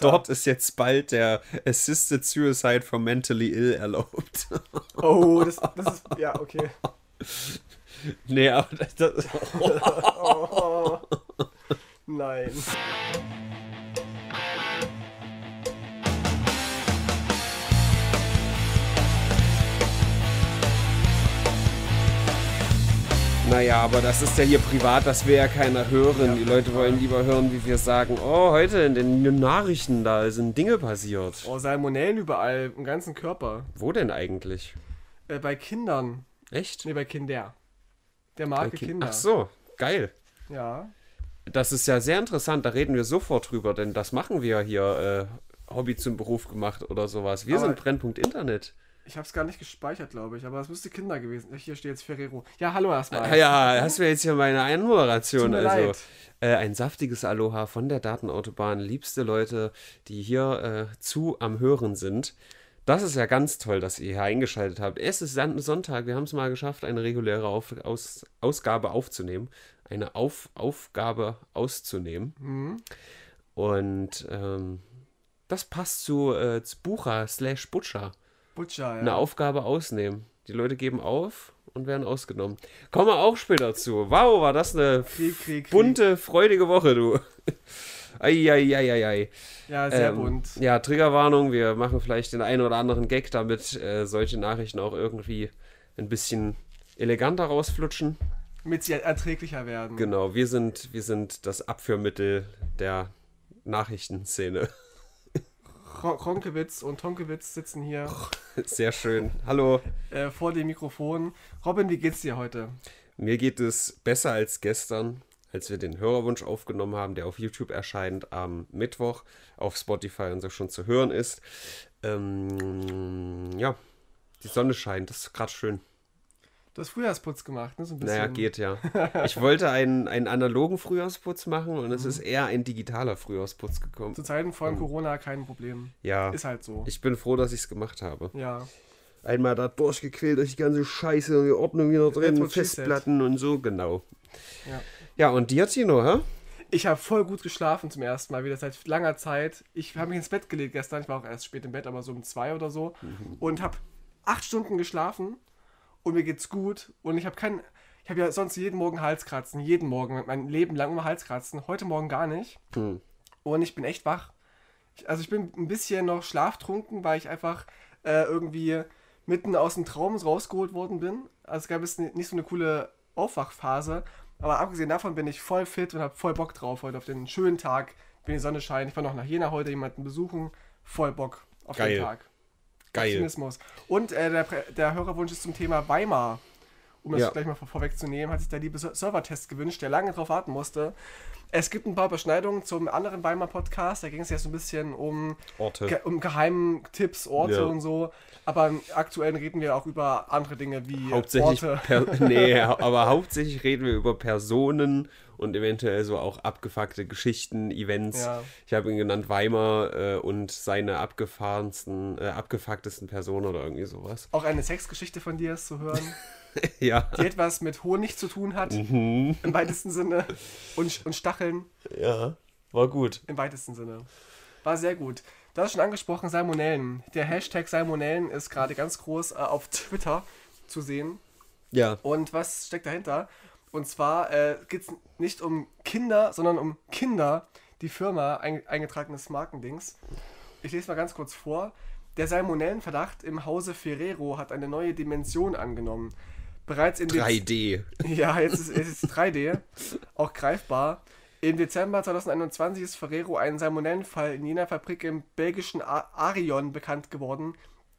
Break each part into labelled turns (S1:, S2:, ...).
S1: Dort ist jetzt bald der Assisted Suicide for Mentally Ill erlaubt.
S2: Oh, das, das ist. Ja, okay.
S1: Nee, aber das. das
S2: oh. oh. Nein.
S1: Naja, aber das ist ja hier privat, das will ja keiner hören. Die Leute wollen lieber hören, wie wir sagen, oh, heute in den Nachrichten, da sind Dinge passiert. Oh, Salmonellen überall, im ganzen Körper. Wo denn eigentlich?
S2: Äh, bei Kindern. Echt? Nee, bei Kinder. Der Marke kind Kinder. Ach so, geil. Ja.
S1: Das ist ja sehr interessant, da reden wir sofort drüber, denn das machen wir hier, äh, Hobby zum Beruf gemacht oder sowas. Wir aber sind Brennpunkt Internet.
S2: Ich habe es gar nicht gespeichert, glaube ich, aber es müsste Kinder gewesen. Äh, hier steht jetzt Ferrero. Ja, hallo erstmal. Ja, hast
S1: du jetzt hier meine Einmoderation. Also äh, ein saftiges Aloha von der Datenautobahn. Liebste Leute, die hier äh, zu am Hören sind. Das ist ja ganz toll, dass ihr hier eingeschaltet habt. Es ist Sonntag, wir haben es mal geschafft, eine reguläre Auf Aus Ausgabe aufzunehmen. Eine Auf Aufgabe auszunehmen. Mhm. Und ähm, das passt zu, äh, zu Bucher slash Butcher. Butcher, ja. eine Aufgabe ausnehmen. Die Leute geben auf und werden ausgenommen. Kommen wir auch später zu. Wow, war das eine Krieg, Krieg, bunte, freudige Woche, du. Eieieiei. Ja, sehr ähm, bunt. Ja, Triggerwarnung. Wir machen vielleicht den einen oder anderen Gag, damit äh, solche Nachrichten auch irgendwie ein bisschen eleganter rausflutschen.
S2: Damit sie erträglicher werden.
S1: Genau, wir sind, wir sind das Abführmittel der Nachrichtenszene.
S2: Kronkewitz und Tonkewitz sitzen hier. Sehr schön. Hallo. Äh, vor dem Mikrofon. Robin, wie geht's dir heute? Mir geht es besser als
S1: gestern, als wir den Hörerwunsch aufgenommen haben, der auf YouTube erscheint am Mittwoch, auf Spotify und so schon zu hören ist. Ähm, ja, die Sonne scheint, das ist gerade schön.
S2: Du hast Frühjahrsputz gemacht, ne? So ein bisschen. Naja, geht ja. Ich wollte
S1: einen, einen analogen Frühjahrsputz machen und es mhm. ist eher ein digitaler Frühjahrsputz gekommen. Zu Zeiten von mhm.
S2: Corona kein Problem. Ja. Ist halt so. Ich
S1: bin froh, dass ich es gemacht habe. Ja. Einmal da durchgequält durch die ganze Scheiße und die Ordnung wieder drin, Festplatten und so, genau.
S2: Ja, ja und dir, Tino, hä? Ich habe voll gut geschlafen zum ersten Mal, wieder seit langer Zeit. Ich habe mich ins Bett gelegt gestern, ich war auch erst spät im Bett, aber so um zwei oder so. Mhm. Und habe acht Stunden geschlafen und mir geht's gut und ich habe keinen. Ich habe ja sonst jeden Morgen Halskratzen, jeden Morgen, mein Leben lang immer Halskratzen, heute Morgen gar nicht. Hm. Und ich bin echt wach. Ich, also ich bin ein bisschen noch schlaftrunken, weil ich einfach äh, irgendwie mitten aus dem Traum rausgeholt worden bin. Also es gab jetzt nicht so eine coole Aufwachphase. Aber abgesehen davon bin ich voll fit und habe voll Bock drauf heute auf den schönen Tag, wenn die Sonne scheint. Ich war noch nach Jena heute jemanden besuchen. Voll Bock auf Geil. den Tag. Geil. Aktionismus. Und äh, der, der Hörerwunsch ist zum Thema Weimar. Um das ja. gleich mal vorwegzunehmen, hat sich der liebe Servertest gewünscht, der lange drauf warten musste. Es gibt ein paar Überschneidungen zum anderen Weimar Podcast. Da ging es ja so ein bisschen um, ge um geheime Tipps, Orte ja. und so. Aber aktuell reden wir auch über andere Dinge wie hauptsächlich Orte. nee,
S1: aber hauptsächlich reden wir über Personen und eventuell so auch abgefuckte Geschichten, Events. Ja. Ich habe ihn genannt Weimar äh, und seine abgefahrensten, äh, abgefucktesten Personen oder irgendwie sowas.
S2: Auch eine Sexgeschichte von dir ist zu hören. ja. Die etwas mit Honig zu tun hat, mhm. im weitesten Sinne. Und, und Stacheln. Ja, war gut. Im weitesten Sinne. War sehr gut. Du hast schon angesprochen, Salmonellen. Der Hashtag Salmonellen ist gerade ganz groß äh, auf Twitter zu sehen. Ja. Und was steckt dahinter? Und zwar äh, geht es nicht um Kinder, sondern um Kinder, die Firma, ein, eingetragenes Markendings. Ich lese mal ganz kurz vor. Der Salmonellenverdacht im Hause Ferrero hat eine neue Dimension angenommen. Bereits in 3D. Dez ja, jetzt ist es 3D, auch greifbar. Im Dezember 2021 ist Ferrero ein Salmonellenfall in jener Fabrik im belgischen Arion bekannt geworden,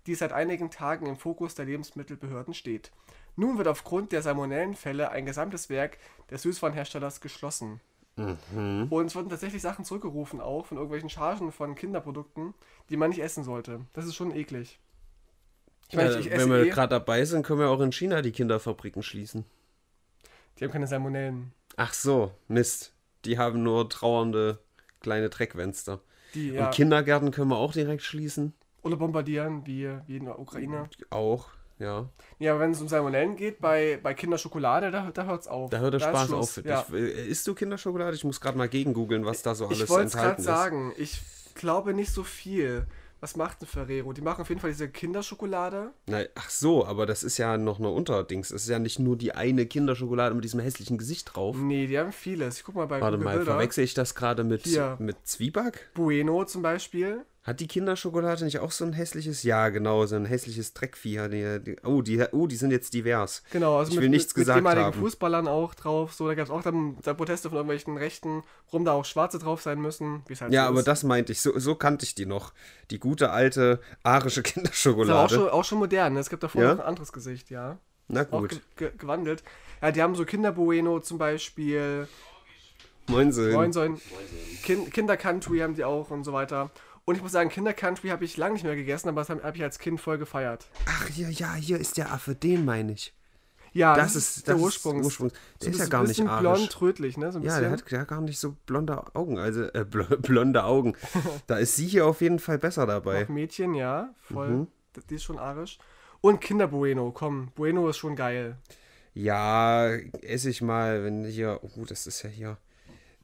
S2: die seit einigen Tagen im Fokus der Lebensmittelbehörden steht. Nun wird aufgrund der Salmonellenfälle ein gesamtes Werk des Süßwarenherstellers geschlossen. Mhm. Und es wurden tatsächlich Sachen zurückgerufen, auch von irgendwelchen Chargen von Kinderprodukten, die man nicht essen sollte. Das ist schon eklig. Ich meine, äh, ich, ich äh, wenn wir eh, gerade
S1: dabei sind, können wir auch in China die Kinderfabriken schließen.
S2: Die haben keine Salmonellen.
S1: Ach so, Mist. Die haben nur trauernde kleine Dreckfenster. ja. Und Kindergärten können wir auch direkt schließen.
S2: Oder bombardieren, wie, wie in der Ukraine.
S1: Auch, ja.
S2: Ja, wenn es um Salmonellen geht, bei, bei Kinderschokolade, da, da hört es auf. Da hört der da Spaß auf für dich.
S1: Äh, isst du Kinderschokolade? Ich muss gerade mal gegengoogeln, was da so alles ich enthalten ist. Ich wollte gerade sagen,
S2: ich glaube nicht so viel. Was macht ein Ferrero? Die machen auf jeden Fall diese Kinderschokolade.
S1: Na, ach so, aber das ist ja noch eine Unterdings. Es ist ja nicht nur die eine Kinderschokolade mit diesem hässlichen Gesicht drauf. Nee,
S2: die haben vieles. Ich guck mal bei Warte Google mal, Bilder. verwechsel ich
S1: das gerade mit, mit Zwieback? Bueno zum
S2: Beispiel.
S1: Hat die Kinderschokolade nicht auch so ein hässliches? Ja, genau, so ein hässliches Dreckvieh. Die, die, oh, die, oh, die sind jetzt divers. Genau, also ich mit, will nichts mit, gesagt mit haben.
S2: Fußballern auch drauf. So, da gab es auch dann, da Proteste von irgendwelchen Rechten, warum da auch Schwarze drauf sein müssen. Halt ja, so aber ist.
S1: das meinte ich. So, so, kannte ich die noch. Die gute alte arische Kinderschokolade. Das ist auch schon,
S2: auch schon modern. Ne? Es gibt davor ja? noch ein anderes Gesicht, ja. Na gut. Auch ge gewandelt. Ja, die haben so Kinderbueno zum Beispiel.
S1: Moinsen. Moinsen. Moinsen.
S2: Kind Kinder haben die auch und so weiter. Und ich muss sagen, Kinder Country habe ich lange nicht mehr gegessen, aber das habe ich als Kind voll gefeiert. Ach ja, ja, hier
S1: ist der Affe, den meine ich.
S2: Ja, das, das ist der das Ursprung. Ist Ursprung. Der so, ist ja gar nicht arisch. blond, rötlich, ne? So ja, der hat
S1: ja gar nicht so blonde Augen, also äh, blonde Augen. da ist sie hier auf jeden Fall besser dabei. Auch
S2: Mädchen, ja, voll. Mhm. Die ist schon arisch. Und Kinder Bueno, komm, Bueno ist schon geil.
S1: Ja, esse ich mal, wenn hier, oh, das ist ja hier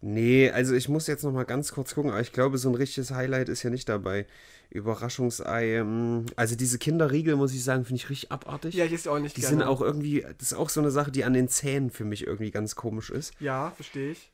S1: Nee, also ich muss jetzt noch mal ganz kurz gucken, aber ich glaube, so ein richtiges Highlight ist ja nicht dabei. Überraschungsei. Ähm, also diese Kinderriegel, muss ich sagen, finde ich richtig abartig.
S2: Ja, ich ist auch nicht Die gerne. sind auch
S1: irgendwie, das ist auch so eine Sache, die an den Zähnen für mich irgendwie ganz komisch ist.
S2: Ja, verstehe ich.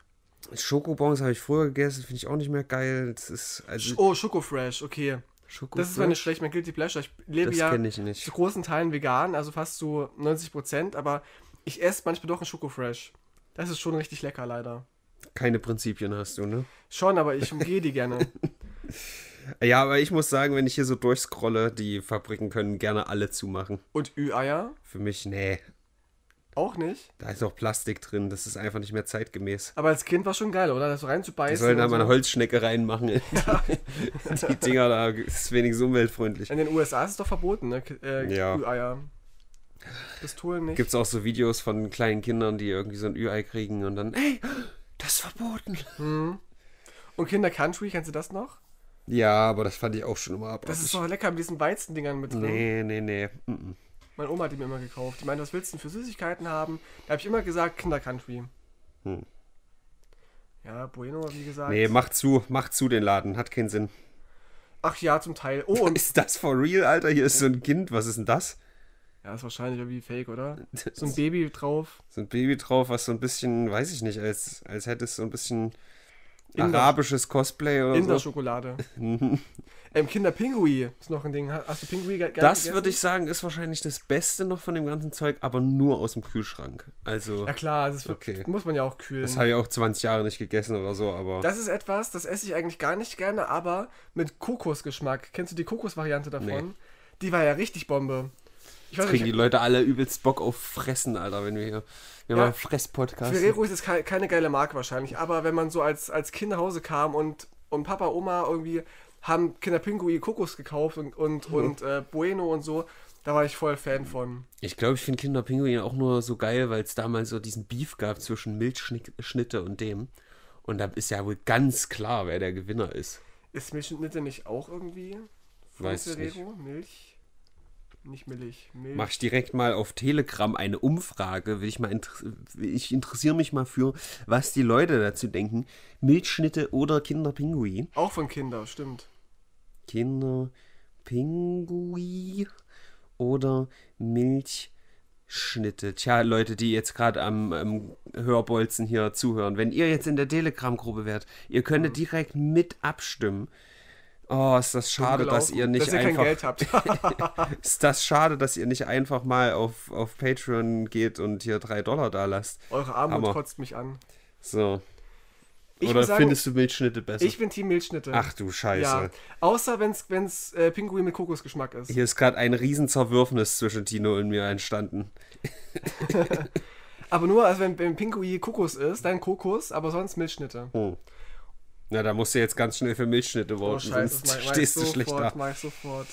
S1: Schokobons habe ich früher gegessen, finde ich auch nicht mehr geil. Das ist also Oh,
S2: Schokofresh, okay. Schoko das ist meine schlecht, mein Guilty Pleasure. Ich lebe das ja ich nicht. zu großen Teilen vegan, also fast zu 90 Prozent, aber ich esse manchmal doch ein Schokofresh. Das ist schon richtig lecker, leider
S1: keine Prinzipien hast du, ne?
S2: Schon, aber ich umgehe die gerne.
S1: ja, aber ich muss sagen, wenn ich hier so durchscrolle, die Fabriken können gerne alle zumachen. Und Ü-Eier? Für mich, nee. Auch nicht? Da ist auch Plastik drin, das ist einfach nicht mehr zeitgemäß.
S2: Aber als Kind war schon geil, oder? Das reinzubeißen. Die sollen da mal so. eine
S1: Holzschnecke reinmachen. Ja. die Dinger da, ist wenigstens umweltfreundlich.
S2: In den USA ist es doch verboten, ne? Äh, ja. Ü-Eier. Pistolen nicht. Gibt
S1: es auch so Videos von kleinen Kindern, die irgendwie so ein Ü-Ei kriegen und dann, ey,
S2: das ist verboten. Hm. Und Kinder Country, kennst du das noch?
S1: Ja, aber das fand ich auch schon immer ab. Das ist doch
S2: lecker mit diesen Weizendingern mit drin.
S1: Nee, nee, nee. Mm
S2: Meine Oma hat die mir immer gekauft. Ich meine, was willst du denn für Süßigkeiten haben? Da habe ich immer gesagt, Kinder Country. Hm. Ja, Bueno, wie gesagt. Nee,
S1: mach zu, mach zu den Laden. Hat keinen Sinn.
S2: Ach ja, zum Teil. Oh, und
S1: ist das for real, Alter? Hier ist so ein Kind. Was ist denn das? Ja,
S2: ist wahrscheinlich irgendwie fake, oder? So ein Baby drauf.
S1: So ein Baby drauf, was so ein bisschen, weiß ich nicht, als, als hätte es so ein bisschen Inder. arabisches Cosplay oder in so. Schokolade.
S2: ähm, Kinderpingui ist noch ein Ding. Hast du Pingui ge Das würde
S1: ich sagen, ist wahrscheinlich das Beste noch von dem ganzen Zeug, aber nur aus dem Kühlschrank.
S2: Also. Ja klar, das okay. muss man ja auch kühlen. Das habe ich
S1: auch 20 Jahre nicht gegessen oder so, aber. Das ist
S2: etwas, das esse ich eigentlich gar nicht gerne, aber mit Kokosgeschmack. Kennst du die Kokosvariante davon? Nee. Die war ja richtig Bombe. Ich Jetzt kriegen die
S1: Leute alle übelst Bock auf Fressen, Alter, wenn wir hier. Wir ja, haben Fress-Podcast. Ferrero
S2: ist jetzt keine, keine geile Marke wahrscheinlich, aber wenn man so als, als Kind nach Hause kam und, und Papa, Oma irgendwie haben Kinderpinguin Kokos gekauft und, und, mhm. und äh, Bueno und so, da war ich voll Fan von.
S1: Ich glaube, ich finde Kinderpinguin auch nur so geil, weil es damals so diesen Beef gab zwischen Milchschnitte und dem. Und da ist ja wohl ganz klar, wer der Gewinner ist.
S2: Ist Milchschnitte nicht auch irgendwie? Weiß Ferrero? Nicht. Milch? Nicht Milch. Milch. Mach ich
S1: direkt mal auf Telegram eine Umfrage. Will ich inter ich interessiere mich mal für, was die Leute dazu denken. Milchschnitte oder Kinderpinguin? Auch von Kinder, stimmt. Kinderpinguin oder Milchschnitte. Tja, Leute, die jetzt gerade am, am, Hörbolzen hier zuhören, wenn ihr jetzt in der Telegram-Gruppe wärt, ihr könntet mhm. direkt mit abstimmen. Oh, ist das schade, dass ihr nicht dass ihr einfach. Geld habt. ist das schade, dass ihr nicht einfach mal auf, auf Patreon geht und hier drei Dollar da lasst. Eure Armut Hammer. kotzt mich an. So. Ich Oder sagen, findest du Milchschnitte besser? Ich bin Team Milchschnitte. Ach du Scheiße. Ja.
S2: Außer wenn es äh, Pinguin mit Kokosgeschmack ist. Hier
S1: ist gerade ein Riesenzerwürfnis zwischen Tino und mir entstanden.
S2: aber nur, also wenn, wenn Pinguin Kokos ist, dann Kokos, aber sonst Milchschnitte.
S1: Oh. Na, da musst du jetzt ganz schnell für Milchschnitte oh, voten, oh, scheiße, sonst mein, stehst du schlecht da. Mach ich sofort.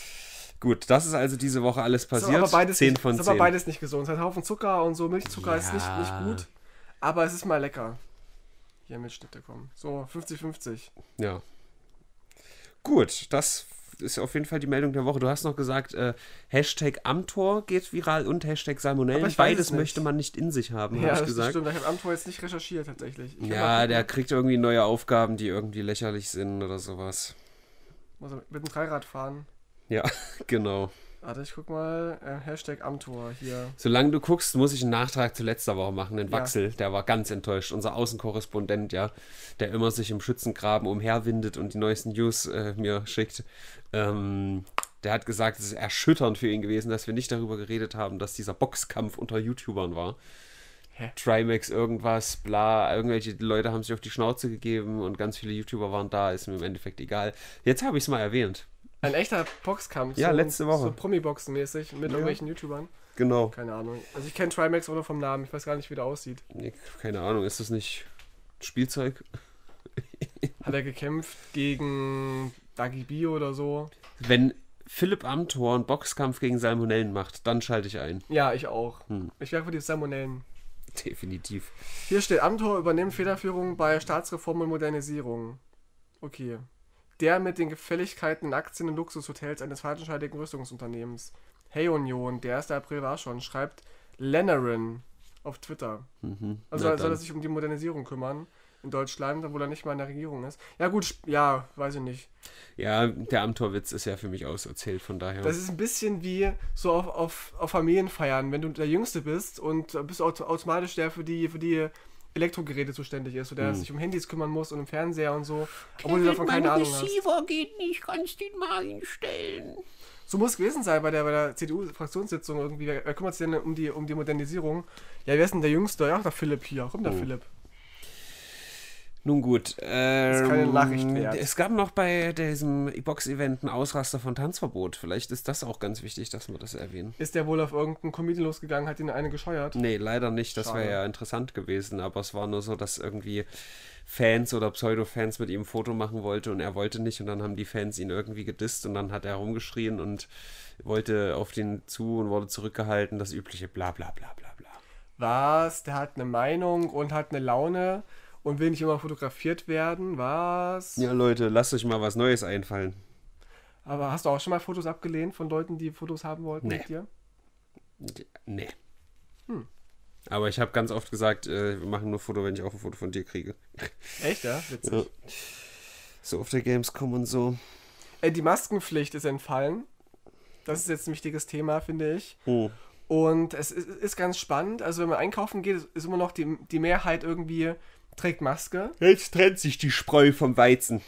S1: Gut, das ist also diese Woche alles passiert. Ist aber beides, 10 nicht, von ist aber beides
S2: nicht gesund. Ein Haufen Zucker und so. Milchzucker ja. ist nicht, nicht gut, aber es ist mal lecker. Hier Milchschnitte kommen. So, 50-50.
S1: Ja. Gut, das ist auf jeden Fall die Meldung der Woche. Du hast noch gesagt, äh, Hashtag Amtor geht viral und Hashtag Salmonellen. Beides möchte man nicht in sich haben, ja, habe ich gesagt. Ja, Stimmt, ich
S2: habe Amtor jetzt nicht recherchiert tatsächlich. Ja, der
S1: kriegt irgendwie neue Aufgaben, die irgendwie lächerlich sind oder sowas.
S2: Muss er mit dem Dreirad fahren.
S1: Ja, genau.
S2: Warte, ich guck mal. Äh, Hashtag Amtor hier.
S1: Solange du guckst, muss ich einen Nachtrag zu letzter Woche machen. Den Wachsel, der war ganz enttäuscht. Unser Außenkorrespondent, ja, der immer sich im Schützengraben umherwindet und die neuesten News äh, mir schickt. Ähm, der hat gesagt, es ist erschütternd für ihn gewesen, dass wir nicht darüber geredet haben, dass dieser Boxkampf unter YouTubern war. Hä? Trimax irgendwas, bla, irgendwelche Leute haben sich auf die Schnauze gegeben und ganz viele YouTuber waren da, ist mir im Endeffekt egal. Jetzt habe ich es mal erwähnt. Ein echter Boxkampf. Ja, so, letzte Woche. So
S2: Promi-Boxen-mäßig mit ja. irgendwelchen YouTubern. Genau. Keine Ahnung. Also ich kenne Trimax nur vom Namen, ich weiß gar nicht, wie der aussieht.
S1: Nee, keine Ahnung, ist das nicht Spielzeug?
S2: hat er gekämpft gegen Dagi Bio oder so.
S1: Wenn Philipp Amthor einen Boxkampf gegen Salmonellen macht, dann schalte ich ein.
S2: Ja, ich auch. Hm. Ich werfe die Salmonellen.
S1: Definitiv.
S2: Hier steht, Amthor übernimmt Federführung bei Staatsreform und Modernisierung. Okay. Der mit den Gefälligkeiten in Aktien und Luxushotels eines fadenscheidigen Rüstungsunternehmens. Hey Union, der 1. April war schon, schreibt Lennerin auf Twitter. Mhm. Also soll er sich um die Modernisierung kümmern in Deutschland, obwohl er nicht mal in der Regierung ist. Ja, gut, ja, weiß ich nicht. Ja,
S1: der Amtorwitz ist ja für mich auserzählt, von daher. Das ist
S2: ein bisschen wie so auf, auf, auf Familienfeiern, wenn du der Jüngste bist und bist automatisch der für die, für die Elektrogeräte zuständig ist oder hm. sich um Handys kümmern muss und um Fernseher und so, obwohl du davon keine Ahnung Receiver hast. Receiver geht nicht, kannst du ihn mal hinstellen. So muss es gewesen sein bei der, bei der CDU-Fraktionssitzung irgendwie. Wer, wer kümmert sich denn um die, um die Modernisierung? Ja, wer ist denn der Jüngste? Ja, der Philipp hier. Komm, der oh. Philipp.
S1: Nun gut. Ähm, das ist keine Nachricht wert. Es
S2: gab noch bei diesem e
S1: Box-Event einen Ausraster von Tanzverbot. Vielleicht ist das auch ganz wichtig, dass wir das erwähnen.
S2: Ist der wohl auf irgendeinen Comedian losgegangen, hat ihn eine gescheuert? Nee, leider
S1: nicht. Das wäre ja interessant gewesen. Aber es war nur so, dass irgendwie Fans oder Pseudo-Fans mit ihm ein Foto machen wollte und er wollte nicht. Und dann haben die Fans ihn irgendwie gedisst und dann hat er rumgeschrien und wollte auf den zu und wurde zurückgehalten. Das übliche bla bla bla bla bla.
S2: Was? Der hat eine Meinung und hat eine Laune und will nicht immer fotografiert werden, was?
S1: Ja, Leute, lasst euch mal was Neues einfallen.
S2: Aber hast du auch schon mal Fotos abgelehnt von Leuten, die Fotos haben wollten nee. mit dir? Nee. Hm.
S1: Aber ich habe ganz oft gesagt, äh, wir machen nur Foto, wenn ich auch ein Foto von dir kriege. Echt, ja? Witzig. Ja. So auf der Gamescom und so.
S2: Äh, die Maskenpflicht ist entfallen. Das ist jetzt ein wichtiges Thema, finde ich. Oh. Und es ist, ist ganz spannend. Also, wenn man einkaufen geht, ist immer noch die, die Mehrheit irgendwie trägt Maske.
S1: Jetzt trennt sich die Spreu vom Weizen.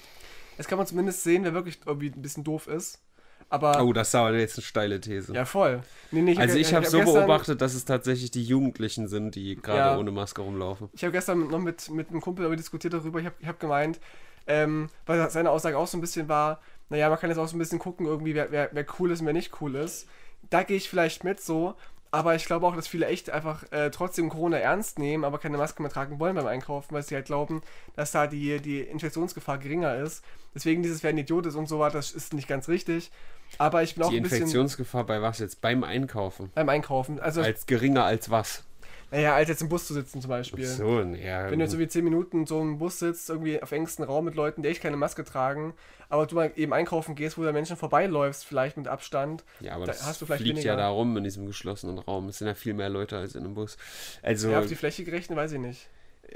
S2: Jetzt kann man zumindest sehen, wer wirklich irgendwie ein bisschen doof ist. Aber oh,
S1: das ist aber jetzt eine steile These. Ja, voll. Nee, nee, ich also äh, hab, ich habe hab so beobachtet, dass es tatsächlich die Jugendlichen sind, die gerade ja, ohne Maske rumlaufen.
S2: Ich habe gestern noch mit, mit einem Kumpel darüber diskutiert darüber. Ich habe hab gemeint, ähm, weil seine Aussage auch so ein bisschen war, naja, man kann jetzt auch so ein bisschen gucken, irgendwie, wer, wer, wer cool ist und wer nicht cool ist. Da gehe ich vielleicht mit so, aber ich glaube auch, dass viele echt einfach äh, trotzdem Corona ernst nehmen, aber keine Maske mehr tragen wollen beim Einkaufen, weil sie halt glauben, dass da die, die Infektionsgefahr geringer ist. Deswegen dieses, wer ein Idiot ist und so weiter, das ist nicht ganz richtig. Aber ich bin die auch Die Infektionsgefahr
S1: bei was jetzt? Beim Einkaufen? Beim Einkaufen. Also, als
S2: geringer als was? Naja, als jetzt im Bus zu sitzen zum Beispiel. So, ja. Wenn du jetzt so wie zehn Minuten so im Bus sitzt, irgendwie auf engstem Raum mit Leuten, die echt keine Maske tragen, aber du mal eben einkaufen gehst, wo da Menschen vorbeiläufst, vielleicht mit Abstand. Ja, aber da das hast du vielleicht fliegt weniger. ja da
S1: rum in diesem geschlossenen Raum. Es sind ja viel mehr Leute als in einem Bus. Also, ja, auf die
S2: Fläche gerechnet, weiß ich nicht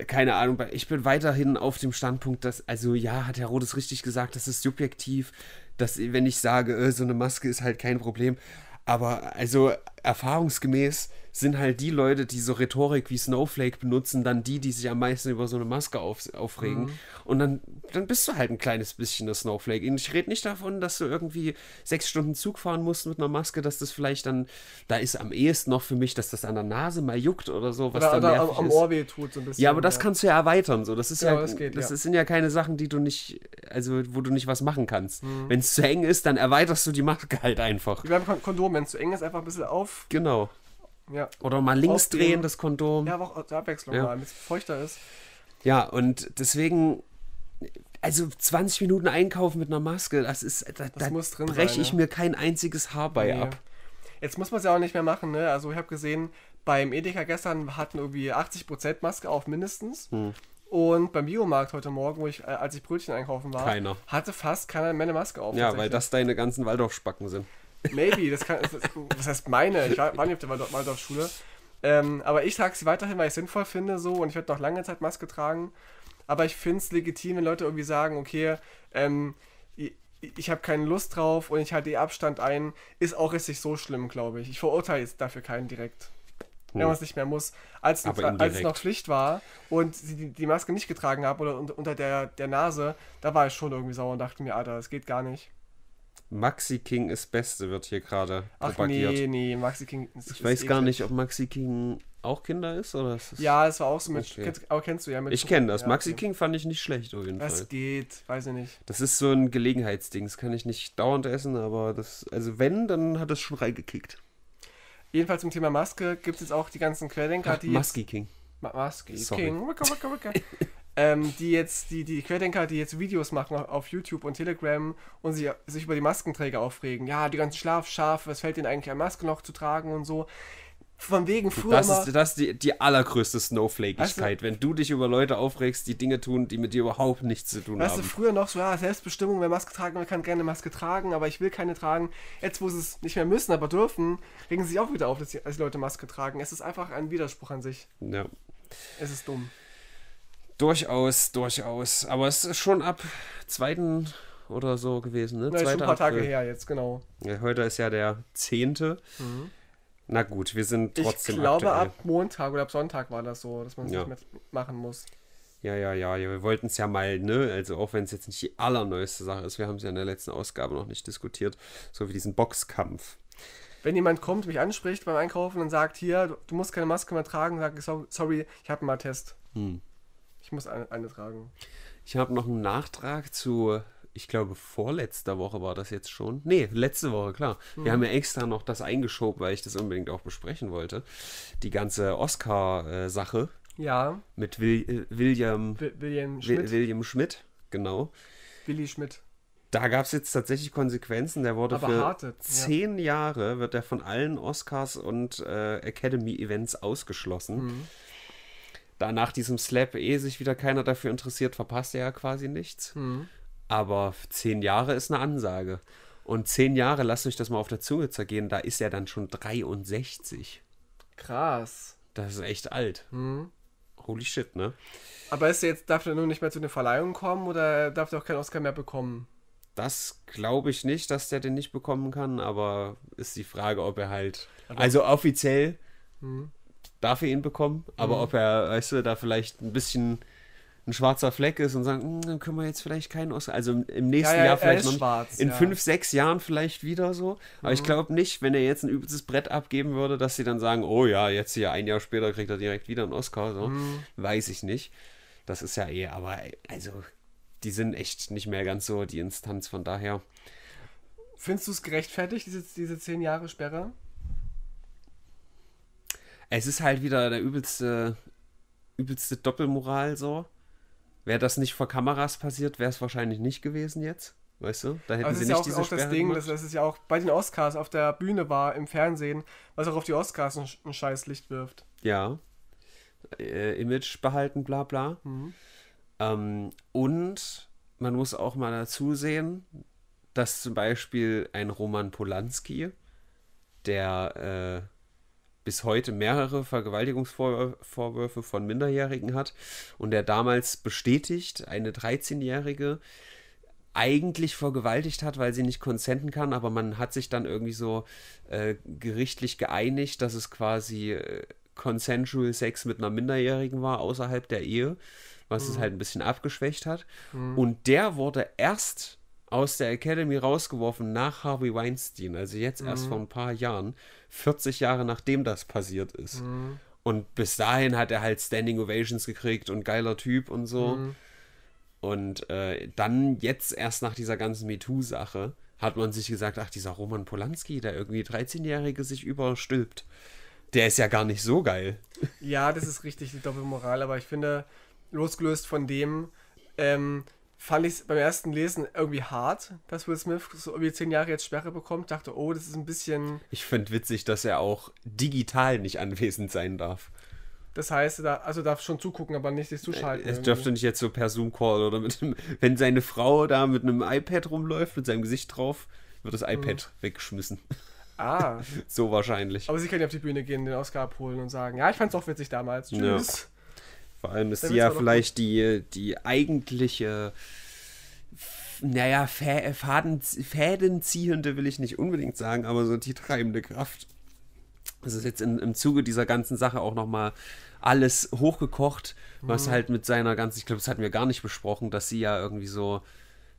S1: keine Ahnung, ich bin weiterhin auf dem Standpunkt, dass, also ja, hat Herr Rodes richtig gesagt, das ist subjektiv, dass wenn ich sage, äh, so eine Maske ist halt kein Problem, aber also erfahrungsgemäß sind halt die Leute, die so Rhetorik wie Snowflake benutzen, dann die, die sich am meisten über so eine Maske auf, aufregen. Mhm. Und dann, dann bist du halt ein kleines bisschen der Snowflake. Und ich rede nicht davon, dass du irgendwie sechs Stunden Zug fahren musst mit einer Maske, dass das vielleicht dann, da ist am ehesten noch für mich, dass das an der Nase mal juckt oder so, was oder, oder am, am Ohr weh tut so ein bisschen. Ja, aber das kannst du ja erweitern. So. Das, ist ja, ja das, geht, das ja. sind ja keine Sachen, die du nicht, also wo du nicht was machen kannst. Mhm. Wenn es zu eng ist, dann erweiterst du die Maske halt einfach.
S2: Wie beim Kondom, wenn es zu eng ist, einfach ein bisschen auf Genau. Ja.
S1: Oder mal links den, drehen, das
S2: Kondom. Ja, aber auch Abwechslung ja. mal, damit es feuchter ist.
S1: Ja, und deswegen, also 20 Minuten Einkaufen mit einer Maske, das ist, da, das da muss drin breche ich ja. Ne? mir kein einziges Haar bei nee. ab.
S2: Jetzt muss man es ja auch nicht mehr machen, ne? Also ich habe gesehen, beim Edeka gestern hatten irgendwie 80% Maske auf mindestens. Hm. Und beim Biomarkt heute Morgen, wo ich, äh, als ich Brötchen einkaufen war, keiner. hatte fast keiner mehr eine Maske auf. Ja, weil das
S1: deine ganzen Waldorfspacken sind.
S2: Maybe, das kann. Das, was heißt meine? Ich war, war nicht auf der Waldorfschule. Ähm, aber ich trage sie weiterhin, weil ich es sinnvoll finde so und ich werde noch lange Zeit Maske tragen. Aber ich finde es legitim, wenn Leute irgendwie sagen, okay, ähm, ich, ich habe keine Lust drauf und ich halte ihr eh Abstand ein, ist auch jetzt nicht so schlimm, glaube ich. Ich verurteile jetzt dafür keinen direkt. Hm. Wenn man es nicht mehr muss. Als, als es noch Pflicht war und sie die, die Maske nicht getragen haben oder unter der, der Nase, da war ich schon irgendwie sauer und dachte mir, Alter, das geht gar nicht.
S1: Maxi King ist Beste wird hier gerade propagiert. Ach nee, nee, Maxi King ist Ich weiß eh gar nicht, ob Maxi King auch Kinder ist oder ist das Ja, es war auch so mit okay. kennst, aber kennst du ja mit Ich kenne das. Ja, Maxi okay. King fand ich nicht schlecht auf jeden das Fall. Das
S2: geht, weiß ich nicht.
S1: Das ist so ein Gelegenheitsding, das kann ich nicht dauernd essen, aber das also wenn, dann hat das schon reingekickt.
S2: Jedenfalls zum Thema Maske gibt es jetzt auch die ganzen Querdenker, Ach, die Maski King. Ma Maski King. Wicke, wicke, wicke. ähm, die jetzt, die, die Querdenker, die jetzt Videos machen auf YouTube und Telegram und sie, sich über die Maskenträger aufregen. Ja, die ganzen Schlafschafe, was fällt ihnen eigentlich an Maske noch zu tragen und so. Von wegen früher. Das ist,
S1: das ist die, die allergrößte Snowflakeigkeit, weißt wenn du dich über Leute aufregst, die Dinge tun, die mit dir überhaupt nichts zu tun weißt haben. Weißt du,
S2: früher noch so, ja, Selbstbestimmung, wer Maske tragen will, kann gerne Maske tragen, aber ich will keine tragen. Jetzt, wo sie es nicht mehr müssen, aber dürfen, regen sie sich auch wieder auf, dass die, dass die Leute Maske tragen. Es ist einfach ein Widerspruch an sich. Ja. Es ist dumm.
S1: Durchaus, durchaus. Aber es ist schon ab zweiten oder so gewesen, ne? Na, schon ein paar Tage April. her jetzt, genau. Ja, heute ist ja der 10. Mhm. Na gut, wir sind trotzdem. Ich glaube, aktuell. ab
S2: Montag oder ab Sonntag war das so, dass man es ja. nicht mehr machen muss.
S1: Ja, ja, ja, ja. Wir wollten es ja mal, ne? Also, auch wenn es jetzt nicht die allerneueste Sache ist, wir haben es ja in der letzten Ausgabe noch nicht diskutiert, so wie diesen Boxkampf.
S2: Wenn jemand kommt, mich anspricht beim Einkaufen und sagt, hier, du musst keine Maske mehr tragen, sage ich, sorry, ich habe einen Attest. Hm. Ich muss eine, eine tragen.
S1: Ich habe noch einen Nachtrag zu, ich glaube, vorletzter Woche war das jetzt schon. Nee, letzte Woche, klar. Hm. Wir haben ja extra noch das eingeschoben, weil ich das unbedingt auch besprechen wollte. Die ganze Oscar-Sache. Ja. Mit Will, äh, William, William Schmidt. William Schmidt, genau. Willi Schmidt. Da gab es jetzt tatsächlich Konsequenzen. Der wurde Aber für harte, zehn ja. Jahre wird er von allen Oscars und äh, Academy Events ausgeschlossen. Mhm da nach diesem Slap eh sich wieder keiner dafür interessiert, verpasst er ja quasi nichts. Mhm. Aber zehn Jahre ist eine Ansage. Und zehn Jahre, lasst euch das mal auf der Zunge zergehen, da ist er dann schon 63.
S2: Krass. Das ist echt alt. Mhm. Holy shit, ne? Aber ist er jetzt, darf er nun nicht mehr zu den Verleihungen kommen oder darf er auch keinen Oscar mehr bekommen? Das glaube
S1: ich nicht, dass der den nicht bekommen kann, aber ist die Frage, ob er halt. Also offiziell hm dafür ihn bekommen. Aber mhm. ob er, weißt du, da vielleicht ein bisschen ein schwarzer Fleck ist und sagen, hm, dann können wir jetzt vielleicht keinen Oscar. Also im nächsten ja, ja, Jahr vielleicht noch. Schwarz, in ja. fünf, sechs Jahren vielleicht wieder so. Aber mhm. ich glaube nicht, wenn er jetzt ein übelstes Brett abgeben würde, dass sie dann sagen, oh ja, jetzt hier ein Jahr später kriegt er direkt wieder einen Oscar. So. Mhm. Weiß ich nicht. Das ist ja eh, aber also, die sind echt nicht mehr ganz so die Instanz, von daher.
S2: Findest du es gerechtfertigt, diese, diese zehn Jahre Sperre?
S1: Es ist halt wieder der übelste, übelste Doppelmoral so. Wäre das nicht vor Kameras passiert, wäre es wahrscheinlich nicht gewesen jetzt. Weißt du? Da hätten also sie ist nicht ja auch, diese auch das Ding, dass
S2: das ist ja auch bei den Oscars auf der Bühne war im Fernsehen, was auch auf die Oscars ein, ein scheiß Licht wirft.
S1: Ja. Äh, Image behalten, bla bla. Mhm. Ähm, und man muss auch mal dazu sehen, dass zum Beispiel ein Roman Polanski, der äh, bis heute mehrere Vergewaltigungsvorwürfe von Minderjährigen hat und der damals bestätigt eine 13-Jährige eigentlich vergewaltigt hat, weil sie nicht konsenten kann, aber man hat sich dann irgendwie so äh, gerichtlich geeinigt, dass es quasi äh, consensual Sex mit einer Minderjährigen war außerhalb der Ehe, was mhm. es halt ein bisschen abgeschwächt hat. Mhm. Und der wurde erst aus der Academy rausgeworfen nach Harvey Weinstein, also jetzt erst mhm. vor ein paar Jahren, 40 Jahre nachdem das passiert ist. Mhm. Und bis dahin hat er halt Standing Ovations gekriegt und geiler Typ und so. Mhm. Und äh, dann jetzt erst nach dieser ganzen MeToo-Sache hat man sich gesagt, ach, dieser Roman Polanski, der irgendwie 13-Jährige sich überstülpt, der ist ja gar nicht so geil.
S2: Ja, das ist richtig die Doppelmoral, aber ich finde, losgelöst von dem, ähm, fand ich es beim ersten Lesen irgendwie hart, dass Will Smith so irgendwie zehn Jahre jetzt Sperre bekommt. Dachte, oh, das ist ein bisschen.
S1: Ich finde witzig, dass er auch digital nicht anwesend sein darf.
S2: Das heißt, da, also darf schon zugucken, aber nicht sich zuschalten. Es dürfte nicht
S1: jetzt so per Zoom-Call oder mit dem, wenn seine Frau da mit einem iPad rumläuft, mit seinem Gesicht drauf, wird das iPad mhm. weggeschmissen. Ah. so wahrscheinlich.
S2: Aber sie können ja auf die Bühne gehen, den Oscar abholen und sagen, ja, ich fand's auch witzig damals. Tschüss. Ja.
S1: Vor allem ist sie ja vielleicht die, die eigentliche,
S2: naja, Fäden,
S1: fädenziehende will ich nicht unbedingt sagen, aber so die treibende Kraft. Es ist jetzt in, im Zuge dieser ganzen Sache auch nochmal alles hochgekocht, was mhm. halt mit seiner ganzen, ich glaube, das hatten wir gar nicht besprochen, dass sie ja irgendwie so,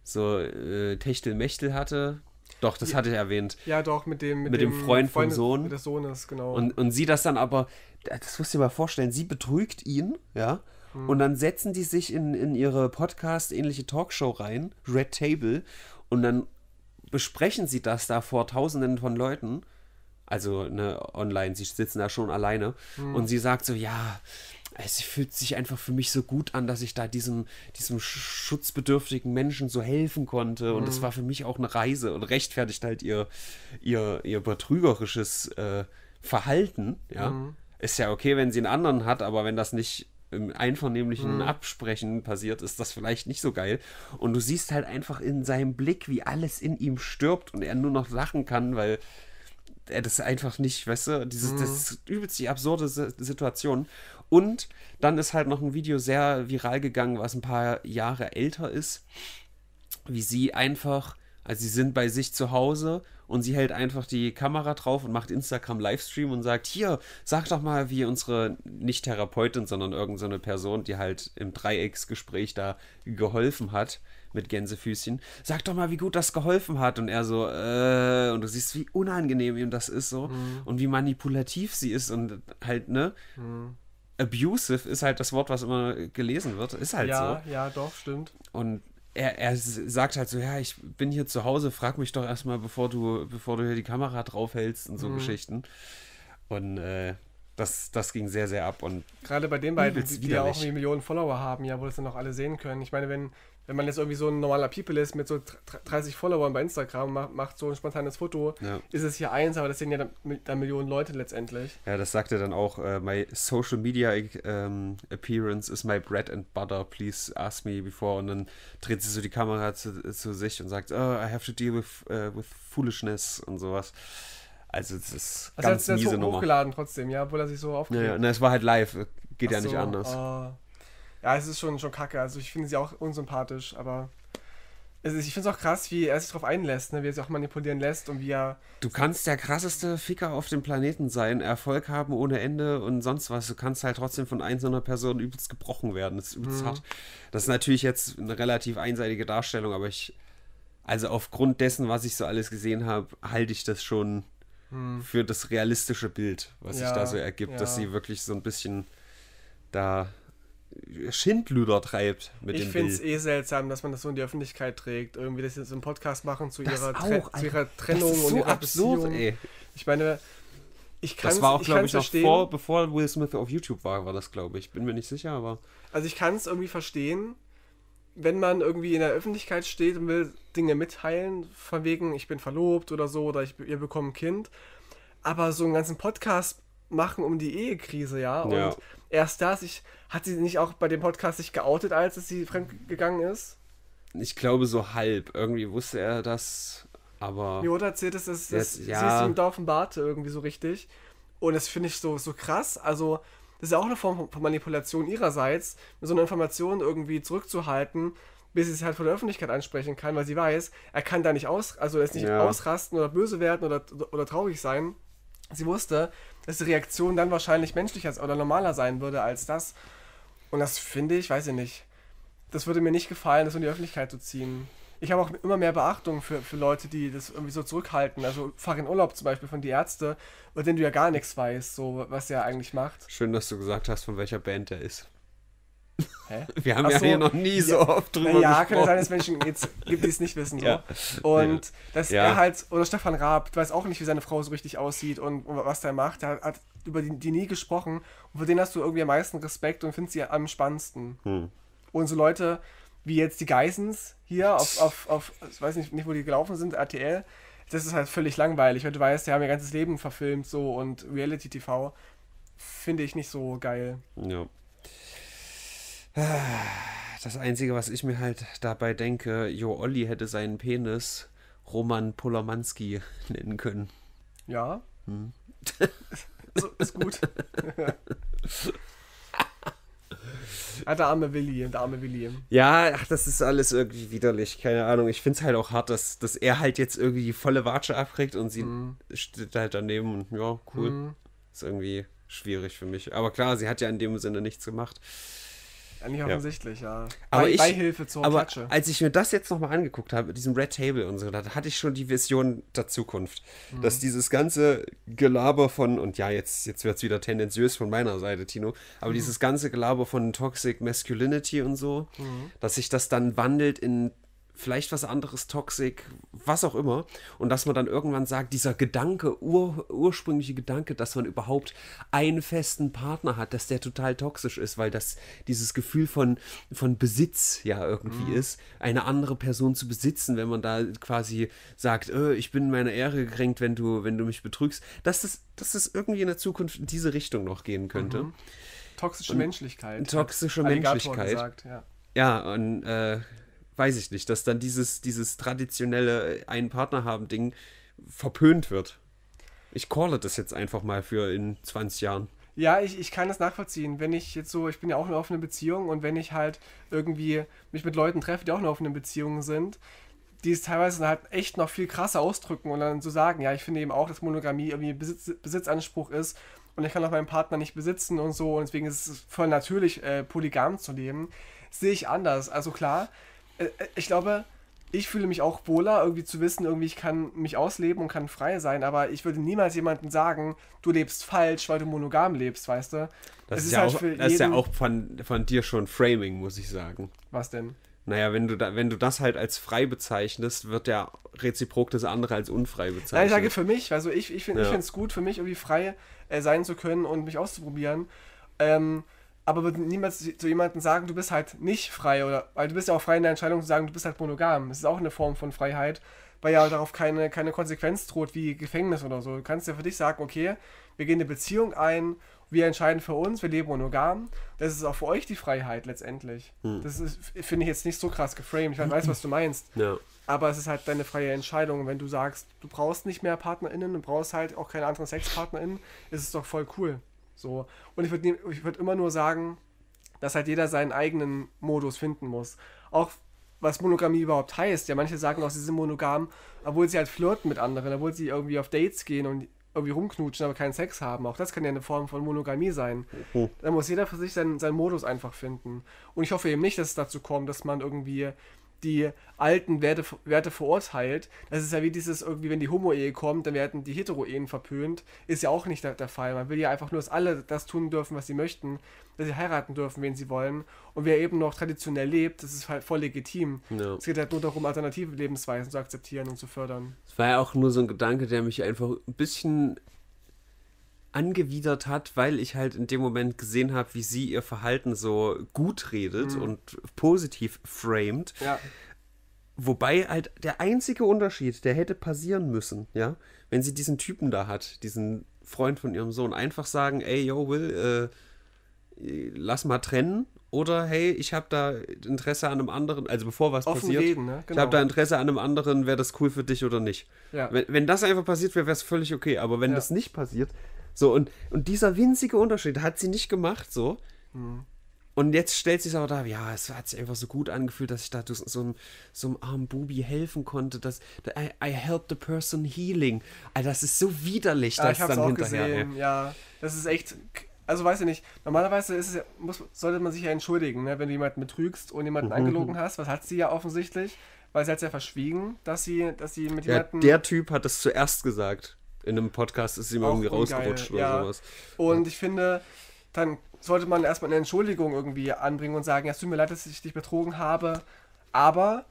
S1: so äh, Techtelmechtel hatte doch, das ja, hatte ich erwähnt. Ja, doch, mit dem, mit, mit dem, dem, Freund vom Sohn. Des Sohnes, genau. Und, und sie das dann aber, das musst du dir mal vorstellen, sie betrügt ihn, ja. Hm. Und dann setzen die sich in, in ihre Podcast-ähnliche Talkshow rein, Red Table, und dann besprechen sie das da vor Tausenden von Leuten. Also ne, online, sie sitzen da schon alleine. Hm. Und sie sagt so, ja, es fühlt sich einfach für mich so gut an, dass ich da diesem, diesem schutzbedürftigen Menschen so helfen konnte. Und es mhm. war für mich auch eine Reise und rechtfertigt halt ihr, ihr, ihr betrügerisches äh, Verhalten. Ja? Mhm. Ist ja okay, wenn sie einen anderen hat, aber wenn das nicht im einvernehmlichen mhm. Absprechen passiert, ist das vielleicht nicht so geil. Und du siehst halt einfach in seinem Blick, wie alles in ihm stirbt und er nur noch lachen kann, weil er das einfach nicht, weißt du, dieses, mhm. das ist übelst die absurde Situation. Und dann ist halt noch ein Video sehr viral gegangen, was ein paar Jahre älter ist, wie sie einfach, also sie sind bei sich zu Hause und sie hält einfach die Kamera drauf und macht Instagram Livestream und sagt, hier, sag doch mal, wie unsere nicht Therapeutin, sondern irgendeine so Person, die halt im Dreiecksgespräch da geholfen hat mit Gänsefüßchen, sag doch mal, wie gut das geholfen hat. Und er so, äh, und du siehst, wie unangenehm ihm das ist so mhm. und wie manipulativ sie ist und halt, ne? Mhm abusive ist halt das Wort, was immer gelesen wird. Ist halt ja, so. Ja, ja, doch, stimmt. Und er, er, sagt halt so, ja, ich bin hier zu Hause, frag mich doch erstmal, bevor du, bevor du hier die Kamera draufhältst und so mhm. Geschichten. Und äh, das, das ging sehr, sehr ab. Und Gerade bei den beiden, die, die ja auch
S2: Millionen Follower haben, ja, wo das dann auch alle sehen können. Ich meine, wenn wenn man jetzt irgendwie so ein normaler People ist mit so 30 Followern bei Instagram, macht, macht so ein spontanes Foto, ja. ist es hier eins, aber das sehen ja dann, dann, Millionen Leute letztendlich.
S1: Ja, das sagt er dann auch, uh, my social media um, äh, ähm, appearance is my bread and butter, please ask me before. Und dann dreht sie so die Kamera zu, zu sich und sagt, oh, I have to deal with, uh, with foolishness und sowas. Also das ist also ganz miese Nummer.
S2: hochgeladen trotzdem, ja, obwohl er sich so aufgeregt. Ja, ja. Na, es war halt live, geht Ach ja nicht anders. Oh. Ja, es ist schon, schon kacke. Also ich finde sie auch unsympathisch, aber also ich finde es auch krass, wie er sich darauf einlässt, ne? wie er sich auch manipulieren lässt und wie er.
S1: Du kannst der krasseste Ficker auf dem Planeten sein, Erfolg haben ohne Ende und sonst was. Du kannst halt trotzdem von einzelner Person übelst gebrochen werden. Das ist übelst mhm. hart. Das ist natürlich jetzt eine relativ einseitige Darstellung, aber ich. Also aufgrund dessen, was ich so alles gesehen habe, halte ich das schon mhm. für das realistische Bild, was ja, sich da so ergibt, ja. dass sie wirklich so ein bisschen da Schindlüder treibt
S2: mit ich dem Ich finde es eh seltsam, dass man das so in die Öffentlichkeit trägt. Irgendwie das jetzt im Podcast machen zu, ihrer, auch, Tre zu ihrer, Trennung so und ihrer absurd, Beziehung. Ey. Ich meine, ich kann es Das war auch, glaube ich, noch vor,
S1: bevor Will Smith auf YouTube war, war das, glaube ich. Bin mir nicht sicher, aber.
S2: Also ich kann es irgendwie verstehen, wenn man irgendwie in der Öffentlichkeit steht und will Dinge mitteilen, von wegen, ich bin verlobt oder so, oder ich, ihr bekommt ein Kind. Aber so einen ganzen Podcast machen um die Ehekrise, ja. Und ja. erst das, ich, hat sie nicht auch bei dem Podcast sich geoutet, als es sie fremdgegangen ist?
S1: Ich glaube so halb. Irgendwie wusste er das, aber. Mir wurde erzählt, dass das, das, jetzt, ja. sie ist im
S2: Dorf in Barte irgendwie so richtig. Und das finde ich so, so krass. Also, das ist ja auch eine Form von Manipulation ihrerseits, so eine Information irgendwie zurückzuhalten, bis sie es halt von der Öffentlichkeit ansprechen kann, weil sie weiß, er kann da nicht aus, also er ist nicht ja. ausrasten oder böse werden oder, oder traurig sein. Sie wusste, dass die Reaktion dann wahrscheinlich menschlicher oder normaler sein würde als das. Und das finde ich, weiß ich nicht. Das würde mir nicht gefallen, das in die Öffentlichkeit zu ziehen. Ich habe auch immer mehr Beachtung für, für Leute, die das irgendwie so zurückhalten. Also fahr in Urlaub zum Beispiel von die Ärzte, über denen du ja gar nichts weißt, so was er eigentlich macht.
S1: Schön, dass du gesagt hast, von welcher Band er ist.
S2: Hä? Wir haben Ach ja so, hier noch nie so oft drüber ja, gesprochen. Ja, kann sein, dass Menschen jetzt gibt, die es nicht wissen. So. Ja. Und dass er halt, oder Stefan Raab, du weißt auch nicht, wie seine Frau so richtig aussieht und, und was der macht. Der hat über die, die, nie gesprochen. Und für den hast du irgendwie am meisten Respekt und findest sie am spannendsten. Hm. Und so Leute wie jetzt die Geissens hier auf, auf, auf ich weiß nicht, nicht, wo die gelaufen sind, RTL, das ist halt völlig langweilig, weil du weißt, die haben ihr ganzes Leben verfilmt so und Reality TV finde ich nicht so geil.
S1: Ja. Das Einzige, was ich mir halt dabei denke, Jo Olli hätte seinen Penis Roman Polomanski nennen können. Ja. Hm.
S2: so, ist gut. Ah, der arme Willi, der arme Willi.
S1: Ja, ach, das ist alles irgendwie widerlich, keine Ahnung. Ich finde es halt auch hart, dass, dass er halt jetzt irgendwie die volle Watsche abkriegt und sie mhm. steht halt daneben und ja, cool. Mhm. Ist irgendwie schwierig für mich. Aber klar, sie hat ja in dem Sinne nichts gemacht.
S2: Eigentlich offensichtlich, ja. Aber Bei, ich, Beihilfe zur aber Klatsche. Als
S1: ich mir das jetzt nochmal angeguckt habe, mit diesem Red Table und so, da hatte ich schon die Vision der Zukunft. Mhm. Dass dieses ganze Gelaber von, und ja, jetzt, jetzt wird es wieder tendenziös von meiner Seite, Tino, aber mhm. dieses ganze Gelaber von Toxic Masculinity und so, mhm. dass sich das dann wandelt in vielleicht was anderes Toxic, was auch immer. Und dass man dann irgendwann sagt, dieser Gedanke, ur, ursprüngliche Gedanke, dass man überhaupt einen festen Partner hat, dass der total toxisch ist, weil das dieses Gefühl von, von Besitz ja irgendwie mhm. ist, eine andere Person zu besitzen, wenn man da quasi sagt, äh, ich bin meiner Ehre gekränkt, wenn du, wenn du mich betrügst, dass das, dass das irgendwie in der Zukunft in diese Richtung noch gehen könnte. Mhm. Toxische Menschlichkeit. Toxische Menschlichkeit. Gesagt, ja. ja, und äh, weiß ich nicht, dass dann dieses, dieses traditionelle äh, einen Partner haben Ding verpönt wird. Ich calle das jetzt einfach mal für in 20 Jahren.
S2: Ja, ich, ich kann das nachvollziehen. Wenn ich jetzt so, ich bin ja auch in einer offenen Beziehung und wenn ich halt irgendwie mich mit Leuten treffe, die auch in einer offenen Beziehung sind, die es teilweise halt echt noch viel krasser ausdrücken und dann so sagen, ja, ich finde eben auch, dass Monogamie irgendwie Besitz, Besitzanspruch ist und ich kann auch meinen Partner nicht besitzen und so und deswegen ist es voll natürlich, äh, polygam zu leben. Sehe ich anders. Also klar, äh, äh, ich glaube, ich fühle mich auch wohler, irgendwie zu wissen, irgendwie ich kann mich ausleben und kann frei sein, aber ich würde niemals jemandem sagen, du lebst falsch, weil du monogam lebst, weißt du? Das, ist, ja halt auch, das ist, ja auch,
S1: von, von dir schon Framing, muss ich sagen. Was denn? Naja, wenn du, da, wenn du das halt als frei bezeichnest, wird ja reziprok das andere als unfrei bezeichnet. Nein, ich sage für
S2: mich, also ich, ich finde es ja. gut, für mich irgendwie frei äh, sein zu können und mich auszuprobieren. Ähm, aber würde niemals zu jemandem sagen, du bist halt nicht frei oder weil du bist ja auch frei in der Entscheidung zu sagen, du bist halt monogam. Das ist auch eine Form von Freiheit, weil ja darauf keine, keine Konsequenz droht wie Gefängnis oder so. Du kannst ja für dich sagen, okay, wir gehen eine Beziehung ein, wir entscheiden für uns, wir leben monogam. Das ist auch für euch die Freiheit letztendlich. Hm. Das finde ich jetzt nicht so krass geframed. Ich weiß, was du meinst. Ja. Aber es ist halt deine freie Entscheidung. Wenn du sagst, du brauchst nicht mehr PartnerInnen, und brauchst halt auch keine anderen SexpartnerInnen, ist es doch voll cool. So. Und ich würde ich würd immer nur sagen, dass halt jeder seinen eigenen Modus finden muss. Auch was Monogamie überhaupt heißt. Ja, manche sagen auch, sie sind monogam, obwohl sie halt flirten mit anderen, obwohl sie irgendwie auf Dates gehen und irgendwie rumknutschen, aber keinen Sex haben. Auch das kann ja eine Form von Monogamie sein. Mhm. Da muss jeder für sich seinen, seinen Modus einfach finden. Und ich hoffe eben nicht, dass es dazu kommt, dass man irgendwie die alten Werte, Werte verurteilt. Das ist ja wie dieses irgendwie, wenn die Homo-Ehe kommt, dann werden die Hetero-Ehen verpönt. Ist ja auch nicht der, der, Fall. Man will ja einfach nur, dass alle das tun dürfen, was sie möchten, dass sie heiraten dürfen, wen sie wollen. Und wer eben noch traditionell lebt, das ist halt voll legitim. Ja. Es geht halt nur darum, alternative Lebensweisen zu akzeptieren und zu fördern. Es
S1: war ja auch nur so ein Gedanke, der mich einfach ein bisschen angewidert hat, weil ich halt in dem Moment gesehen habe, wie sie ihr Verhalten so gut redet mhm. und positiv framed. Ja. Wobei halt der einzige Unterschied, der hätte passieren müssen, ja, wenn sie diesen Typen da hat, diesen Freund von ihrem Sohn, einfach sagen, ey, yo, Will, äh, lass mal trennen. Oder hey, ich habe da Interesse an einem anderen, also bevor was Offen passiert, reden, ne? genau. ich habe da Interesse an einem anderen, wäre das cool für dich oder nicht. Ja. Wenn, wenn das einfach passiert wäre, wäre es völlig okay. Aber wenn ja. das nicht passiert, so, und, und dieser winzige Unterschied hat sie nicht gemacht, so. Mhm. Und jetzt stellt sich aber da, ja, es hat sich einfach so gut angefühlt, dass ich da so einem, so einem armen Bubi helfen konnte. Dass, I, I helped the person healing. Alter, ah, das ist so widerlich, ja, das dann auch hinterher. Gesehen.
S2: Ja, das ist echt. Also weiß ich nicht, normalerweise ist es muss, sollte man sich ja entschuldigen, ne? wenn du jemanden betrügst und jemanden mhm. angelogen hast, was hat sie ja offensichtlich, weil sie hat es ja verschwiegen, dass sie, dass sie mit ja, Der
S1: Typ hat das zuerst gesagt in einem Podcast ist sie ihm irgendwie rausgerutscht oder ja. sowas.
S2: Und ja. ich finde, dann sollte man erstmal eine Entschuldigung irgendwie anbringen und sagen, ja, es tut mir leid, dass ich dich betrogen habe, aber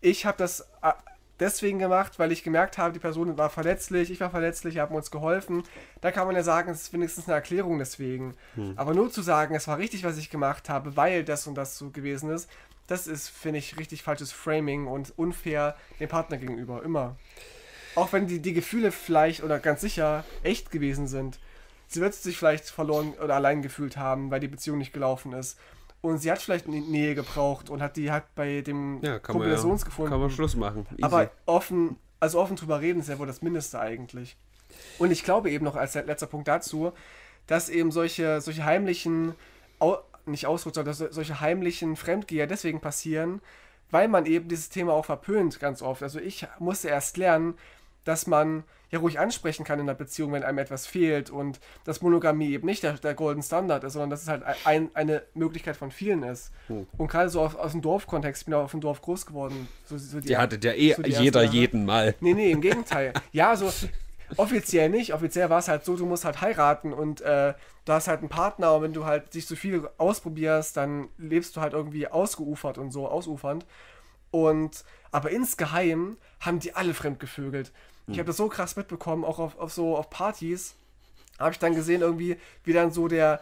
S2: ich habe das äh, deswegen gemacht, weil ich gemerkt habe, die Person war verletzlich, ich war verletzlich, haben uns geholfen. Da kann man ja sagen, es ist wenigstens eine Erklärung deswegen. Hm. Aber nur zu sagen, es war richtig, was ich gemacht habe, weil das und das so gewesen ist, das ist, finde ich, richtig falsches Framing und unfair dem Partner gegenüber, immer auch wenn die, die Gefühle vielleicht oder ganz sicher echt gewesen sind, sie wird sich vielleicht verloren oder allein gefühlt haben, weil die Beziehung nicht gelaufen ist. Und sie hat vielleicht Nähe gebraucht und hat die halt bei dem ja, Kumpel des Sohns ja, gefunden. Kann man Schluss machen. Easy. Aber offen, also offen drüber reden ist ja wohl das Mindeste eigentlich. Und ich glaube eben noch als letzter Punkt dazu, dass eben solche, solche heimlichen, nicht Ausrutscher, sondern solche heimlichen Fremdgeher deswegen passieren, weil man eben dieses Thema auch verpönt ganz oft. Also ich musste erst lernen, dass man ja ruhig ansprechen kann in der Beziehung, wenn einem etwas fehlt und dass Monogamie eben nicht der, der Golden Standard ist, sondern dass es halt ein, eine Möglichkeit von vielen ist. Hm. Und gerade so aus, aus dem Dorfkontext, ich bin auch auf dem Dorf groß geworden. So, so die, die hatte der eh so jeder erste, jeden Mal. Nee, nee, im Gegenteil. ja, so offiziell nicht. Offiziell war es halt so, du musst halt heiraten und äh, du hast halt einen Partner und wenn du halt dich so viel ausprobierst, dann lebst du halt irgendwie ausgeufert und so, ausufernd. Und aber insgeheim haben die alle fremdgevögelt. Ich hm. habe das so krass mitbekommen, auch auf, auf so auf Partys habe ich dann gesehen irgendwie, wie dann so der,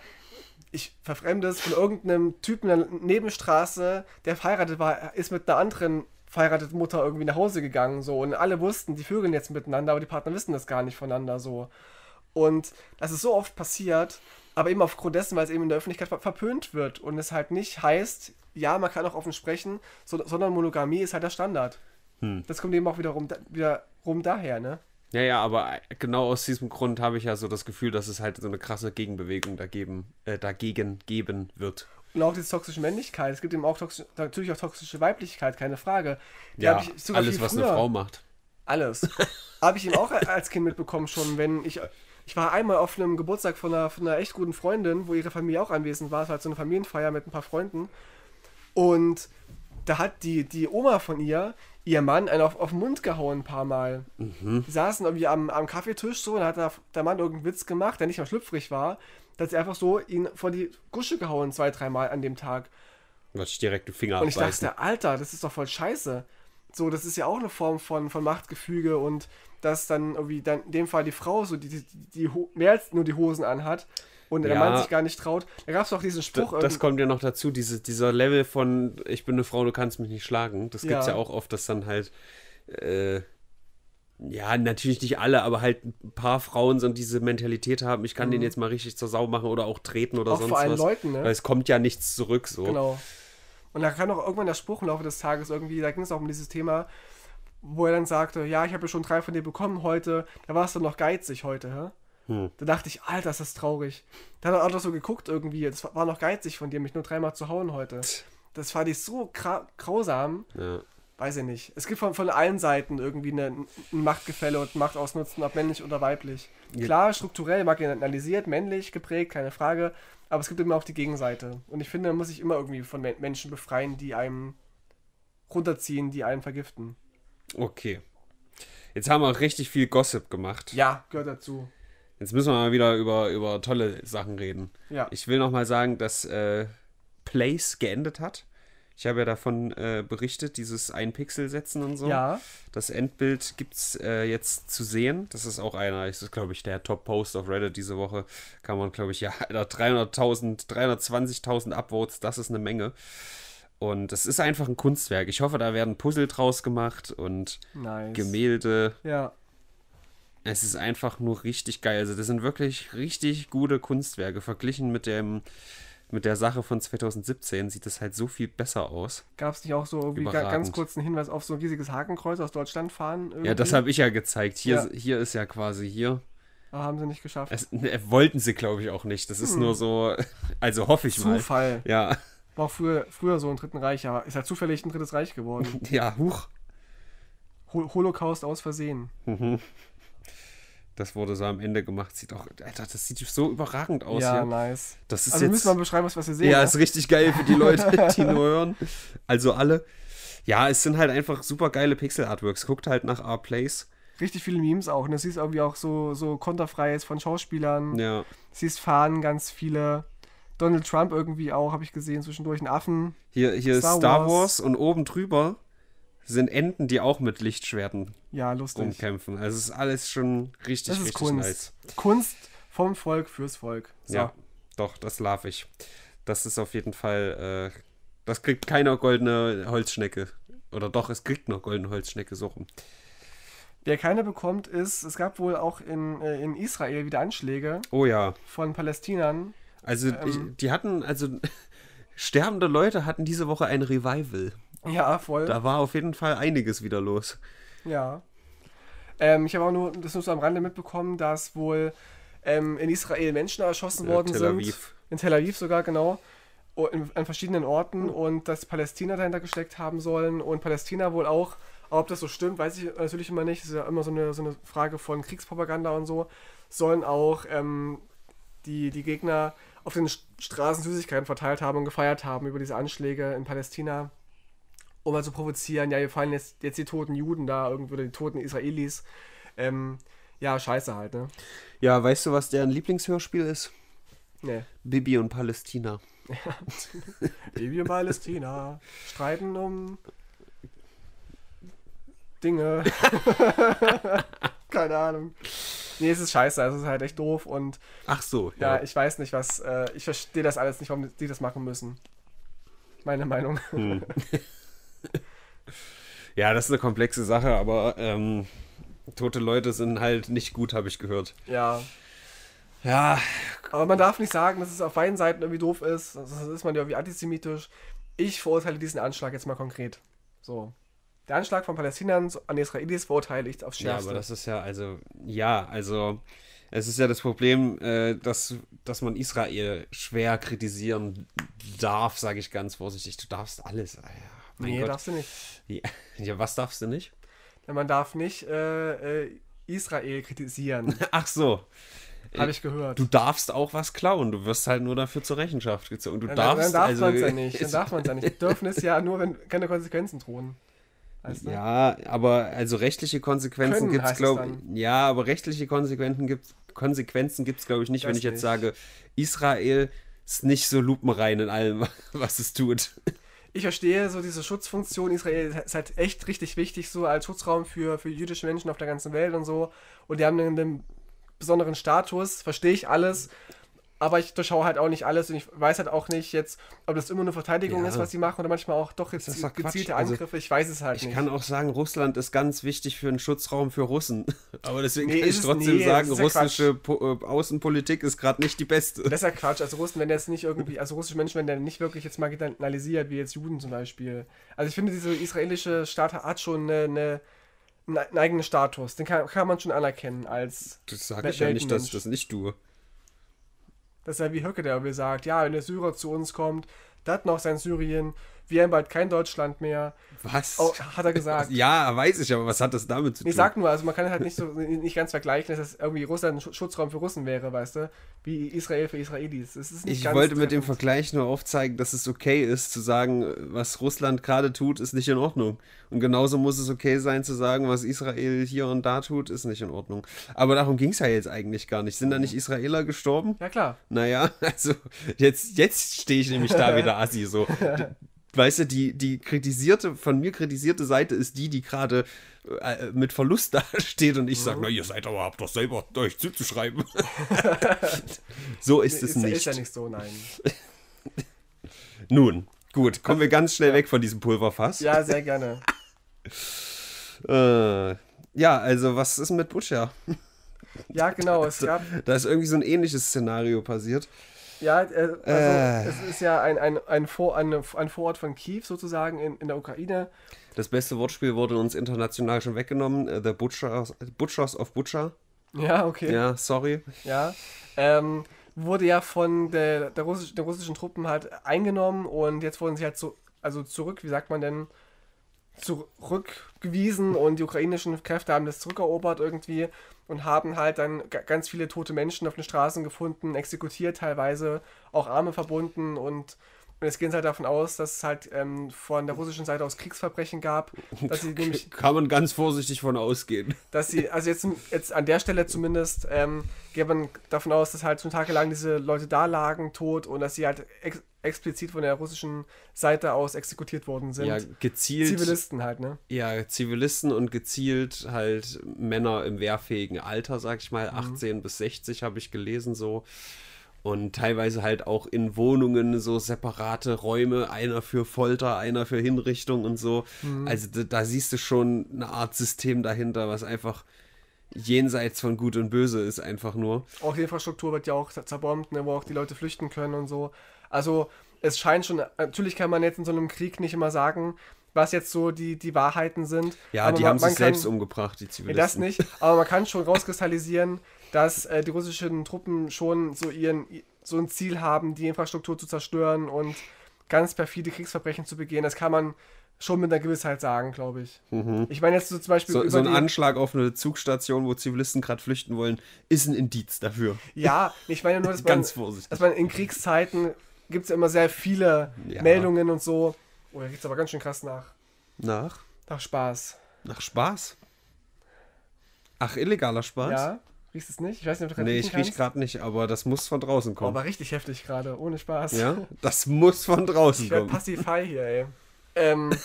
S2: ich verfremde es, von irgendeinem Typen in der Nebenstraße, der verheiratet war, ist mit einer anderen verheirateten Mutter irgendwie nach Hause gegangen so und alle wussten, die vögeln jetzt miteinander, aber die Partner wissen das gar nicht voneinander so. Und das ist so oft passiert, aber eben aufgrund dessen, weil es eben in der Öffentlichkeit verpönt wird und es halt nicht heißt, ja, man kann auch offen sprechen, so, sondern Monogamie ist halt der Standard. Hm. Das kommt eben auch wiederum da, wieder rum daher, ne?
S1: Ja, ja, aber äh, genau aus diesem Grund habe ich ja so das Gefühl, dass es halt so eine krasse Gegenbewegung dagegen, äh, dagegen geben wird.
S2: Und auch diese toxische Männlichkeit. Es gibt eben auch toxisch, natürlich auch toxische Weiblichkeit, keine Frage. Die ja, alles, was früher, eine Frau macht. Alles. habe ich eben auch als Kind mitbekommen schon, wenn ich. Ich war einmal auf einem Geburtstag von einer, von einer echt guten Freundin, wo ihre Familie auch anwesend war. Es war halt so eine Familienfeier mit ein paar Freunden. Und da hat die, die Oma von ihr ihr Mann einen auf, auf den Mund gehauen ein paar Mal. Mhm. Die saßen irgendwie am, am Kaffeetisch so und hat der, der Mann irgendeinen Witz gemacht, der nicht mal schlüpfrig war, dass sie einfach so ihn vor die Gusche gehauen, zwei, dreimal an dem Tag.
S1: Was direkt den Finger Und ich abbeißen.
S2: dachte, Alter, das ist doch voll scheiße. So, das ist ja auch eine Form von, von Machtgefüge und dass dann irgendwie dann in dem Fall die Frau so die, die, die mehr als nur die Hosen anhat und der ja, Mann sich gar nicht traut. Da gab es auch diesen Spruch. Das
S1: kommt ja noch dazu, diese, dieser Level von ich bin eine Frau, du kannst mich nicht schlagen. Das ja. gibt es ja auch oft, dass dann halt äh, ja, natürlich nicht alle, aber halt ein paar Frauen so diese Mentalität haben, ich kann mhm. den jetzt mal richtig zur Sau machen oder auch treten oder auch sonst vor allem was. Leuten, ne? Weil es kommt ja nichts zurück so.
S2: Genau. Und da kann auch irgendwann der Spruch im Laufe des Tages irgendwie, da ging es auch um dieses Thema, wo er dann sagte, ja, ich habe ja schon drei von dir bekommen heute, da warst du noch geizig heute, hä? Hm. Da dachte ich, Alter, ist das traurig. Da hat er auch noch so geguckt irgendwie. Das war noch geizig von dir, mich nur dreimal zu hauen heute. Das fand ich so grausam. Ja. Weiß ich nicht. Es gibt von, von allen Seiten irgendwie eine, ein Machtgefälle und Macht ausnutzen, ob männlich oder weiblich. Klar, strukturell marginalisiert, männlich geprägt, keine Frage. Aber es gibt immer auch die Gegenseite. Und ich finde, man muss sich immer irgendwie von Menschen befreien, die einem runterziehen, die einen vergiften.
S1: Okay. Jetzt haben wir auch richtig viel Gossip gemacht.
S2: Ja, gehört dazu.
S1: Jetzt müssen wir mal wieder über, über tolle Sachen reden. Ja. Ich will nochmal sagen, dass äh, Place geendet hat. Ich habe ja davon äh, berichtet, dieses Ein-Pixel-Setzen und so. Ja. Das Endbild gibt es äh, jetzt zu sehen. Das ist auch einer, das ist, glaube ich, der Top-Post auf Reddit diese Woche. Kann man, glaube ich, ja, 300.000, 320.000 Upvotes, das ist eine Menge. Und es ist einfach ein Kunstwerk. Ich hoffe, da werden Puzzle draus gemacht und nice. Gemälde. Ja es ist einfach nur richtig geil. Also das sind wirklich richtig gute Kunstwerke. Verglichen mit dem mit der Sache von 2017 sieht das halt so viel besser aus.
S2: Gab es nicht auch so irgendwie ganz kurz einen Hinweis auf so ein riesiges Hakenkreuz aus Deutschland fahren? Irgendwie? Ja, das habe ich ja gezeigt. Hier,
S1: ja. hier ist ja quasi hier.
S2: Aber ah, haben sie nicht geschafft.
S1: Es, ne, wollten sie, glaube ich, auch nicht. Das hm. ist nur so, also hoffe ich Zufall. mal. Zufall. Ja.
S2: War auch früher, früher so im Dritten Reich, aber ist ja zufällig ein Drittes Reich geworden. ja, huch. Holocaust aus Versehen. Mhm.
S1: Das wurde so am Ende gemacht. Sieht auch, Alter, das sieht so überragend aus. Ja, hier. nice. Das ist also jetzt, müssen wir mal beschreiben, was wir sehen. Ja, ne? ist richtig geil für die Leute, die nur hören. Also alle.
S2: Ja, es sind halt einfach super geile Pixel-Artworks. Guckt halt nach R-Plays. Richtig viele Memes auch. Ne? Siehst irgendwie auch so, so konterfreies von Schauspielern. Ja. Siehst Fahnen ganz viele. Donald Trump irgendwie auch, habe ich gesehen, zwischendurch einen Affen. Hier, hier Star, Star Wars. Wars
S1: und oben drüber sind Enten, die auch mit Lichtschwerten ja, lustig. umkämpfen. Also ist alles schon richtig, das ist richtig Kunst. nice.
S2: Kunst vom Volk fürs Volk. So. Ja,
S1: doch, das laufe ich. Das ist auf jeden Fall, äh, das kriegt keiner goldene Holzschnecke. Oder doch, es kriegt noch goldene Holzschnecke so rum.
S2: Wer keine bekommt, ist, es gab wohl auch in, äh, in Israel wieder Anschläge. Oh ja. Von Palästinern. Also, ähm,
S1: die hatten, also, sterbende Leute hatten diese Woche ein Revival. Ja, voll. Da war auf jeden Fall einiges wieder los.
S2: Ja. Ähm, ich habe auch nur das nur so am Rande mitbekommen, dass wohl ähm, in Israel Menschen erschossen worden sind. In Tel Aviv. sind. In Tel Aviv sogar, genau. In, an verschiedenen Orten und dass Palästina dahinter gesteckt haben sollen und Palästina wohl auch. Ob das so stimmt, weiß ich natürlich immer nicht. Das ist ja immer so eine, so eine Frage von Kriegspropaganda und so. Sollen auch ähm, die, die Gegner auf den Straßen Süßigkeiten verteilt haben und gefeiert haben über diese Anschläge in Palästina um mal zu provozieren, ja, wir fallen jetzt, jetzt die toten Juden da irgendwo, die toten Israelis. Ähm, ja, scheiße halt, ne?
S1: Ja, weißt du, was deren Lieblingshörspiel ist? Nee. Bibi und Palästina.
S2: Bibi und Palästina streiten um Dinge. Keine Ahnung. Nee, es ist scheiße, also es ist halt echt doof und. Ach so, ja. ja ich weiß nicht, was. Äh, ich verstehe das alles nicht, warum die das machen müssen. Meine Meinung. Hm.
S1: ja, das ist eine komplexe Sache, aber ähm, tote Leute sind halt nicht gut, habe ich gehört.
S2: Ja. Ja. Aber man darf nicht sagen, dass es auf beiden Seiten irgendwie doof ist. Das ist man ja irgendwie antisemitisch. Ich verurteile diesen Anschlag jetzt mal konkret. So. Der Anschlag von Palästinern an Israelis verurteile ich aufs Schärfste. Ja, aber das
S1: ist ja, also, ja, also, es ist ja das Problem, äh, dass, dass man Israel schwer kritisieren darf, sage ich ganz vorsichtig. Du darfst alles. Ja
S2: mein nee, Gott. darfst du nicht. Ja, was darfst du nicht? Ja, man darf nicht äh, äh Israel kritisieren. Ach so. Habe ich gehört. Du darfst auch was
S1: klauen, du wirst halt nur dafür zur Rechenschaft gezogen. Du dann, darfst dann darf also, man es ja nicht. Dann darf
S2: man es ja nicht. Dürfen es ja nur, wenn keine Konsequenzen drohen. Weißt du?
S1: Ja, aber also rechtliche Konsequenzen gibt es, glaube ich. Ja, aber rechtliche Konsequenzen gibt Konsequenzen glaube ich, nicht, das wenn ich jetzt sage, Israel ist nicht so lupenrein in allem, was es tut
S2: ich verstehe so diese Schutzfunktion. Israel ist halt echt richtig wichtig, so als Schutzraum für, für jüdische Menschen auf der ganzen Welt und so. Und die haben einen, einen besonderen Status, verstehe ich alles aber ich durchschaue halt auch nicht alles und ich weiß halt auch nicht jetzt, ob das immer nur Verteidigung ja. ist, was sie machen oder manchmal auch doch jetzt doch gezielte Quatsch. Also Angriffe. Also, ich weiß es halt ich nicht. Ich
S1: kann auch sagen, Russland ist ganz wichtig für einen Schutzraum für Russen. Aber deswegen nee, kann ich trotzdem nee, sagen, russische Quatsch. Äh, Außenpolitik ist gerade nicht die beste.
S2: Das ist ja Quatsch. Also Russen, wenn jetzt nicht irgendwie, also russische Menschen, wenn der nicht wirklich jetzt marginalisiert, wie jetzt Juden zum Beispiel. Also ich finde, diese israelische Staat hat schon eine, eine einen eigenen Status, den kann, kann man schon anerkennen als. Das sage ich ja nicht, dass das nicht du. Das ist ja wie Höcke, der irgendwie sagt, ja, wenn der Syrer zu uns kommt, das noch sein Syrien, wir haben bald kein Deutschland mehr. Was? Oh, hat er gesagt.
S1: ja, weiß ich, aber was hat das damit zu tun? Ich sag
S2: nur, also man kann halt nicht so nicht ganz vergleichen, dass das irgendwie Russland ein Schutzraum für Russen wäre, weißt du? Wie Israel für Israelis. ich wollte mit
S1: dem Vergleich nur aufzeigen, dass es okay ist, zu sagen, was Russland gerade tut, ist nicht in Ordnung. Und genauso muss es okay sein, zu sagen, was Israel hier und da tut, ist nicht in Ordnung. Aber darum ging es ja jetzt eigentlich gar nicht. Sind da nicht Israeler gestorben? Ja, klar. Naja, also jetzt, jetzt stehe ich nämlich da wieder assi so. weißt du, die, die kritisierte, von mir kritisierte Seite ist die, die gerade äh, äh mit Verlust dasteht und ich sage, mhm. na, ihr seid aber, habt doch selber euch zuzuschreiben. so ist es ist, nicht. Ist ja nicht so, nein. Nun, gut, kommen wir ganz schnell ja. weg von diesem Pulverfass. Ja, sehr gerne. äh, ja, also was ist mit Butcher? Ja, genau, es gab. Da ist irgendwie so ein ähnliches Szenario passiert.
S2: Ja, äh, also äh. es ist ja ein, ein, ein, Vor, ein, ein Vorort von Kiew sozusagen in, in der Ukraine.
S1: Das beste Wortspiel wurde uns international schon weggenommen. Äh, The Butchers, Butchers of Butcher.
S2: Ja, okay. Ja, sorry. Ja. Ähm, wurde ja von der, der, Russisch, der russischen Truppen halt eingenommen und jetzt wurden sie halt so, also zurück, wie sagt man denn, zurückgewiesen und die ukrainischen Kräfte haben das zurückerobert irgendwie und haben halt dann ganz viele tote Menschen auf den Straßen gefunden, exekutiert teilweise, auch Arme verbunden und und jetzt gehen sie halt davon aus, dass es halt ähm, von der russischen Seite aus Kriegsverbrechen gab. Dass sie nämlich,
S1: Kann man ganz vorsichtig von ausgehen.
S2: Dass sie, also jetzt, jetzt an der Stelle zumindest, ähm, geht man davon aus, dass halt zum Tage lang diese Leute da lagen, tot und dass sie halt ex explizit von der russischen Seite aus exekutiert worden sind. Ja, gezielt. Zivilisten halt, ne?
S1: Ja, Zivilisten und gezielt halt Männer im wehrfähigen Alter, sag ich mal, 18 mhm. bis 60 habe ich gelesen so und teilweise halt auch in Wohnungen so separate Räume, einer für Folter, einer für Hinrichtung und so. Mhm. Also da, da, siehst du schon eine Art System dahinter, was einfach jenseits von Gut und Böse ist, einfach nur.
S2: Auch die Infrastruktur wird ja auch zerbombt, ne, wo auch die Leute flüchten können und so. Also es scheint schon, natürlich kann man jetzt in so einem Krieg nicht immer sagen, was jetzt so die, die Wahrheiten sind. Ja, aber die man, haben man sich kann, selbst umgebracht, die Zivilisten. Das nicht, aber man kann schon rauskristallisieren, dass äh, die russischen Truppen schon so, ihren, so ein Ziel haben, die Infrastruktur zu zerstören und ganz perfide Kriegsverbrechen zu begehen. Das kann man schon mit einer Gewissheit sagen, glaube ich. Mhm. Ich meine jetzt so zum Beispiel. So, so ein Anschlag
S1: auf eine Zugstation, wo Zivilisten gerade flüchten wollen, ist ein Indiz dafür.
S2: Ja, ich meine nur, dass man, dass man in Kriegszeiten gibt es ja immer sehr viele ja. Meldungen und so. Oh, da geht es aber ganz schön krass nach. Nach? Nach Spaß.
S1: Nach Spaß? Ach, illegaler Spaß? Ja.
S2: Riechst du es nicht? Ich weiß nicht, ob du Nee, ich riech
S1: gerade nicht, aber das muss von draußen kommen. Oh,
S2: aber richtig heftig gerade, ohne Spaß. Ja, das muss von draußen ich kommen. Ich Passify hier, ey. Ähm,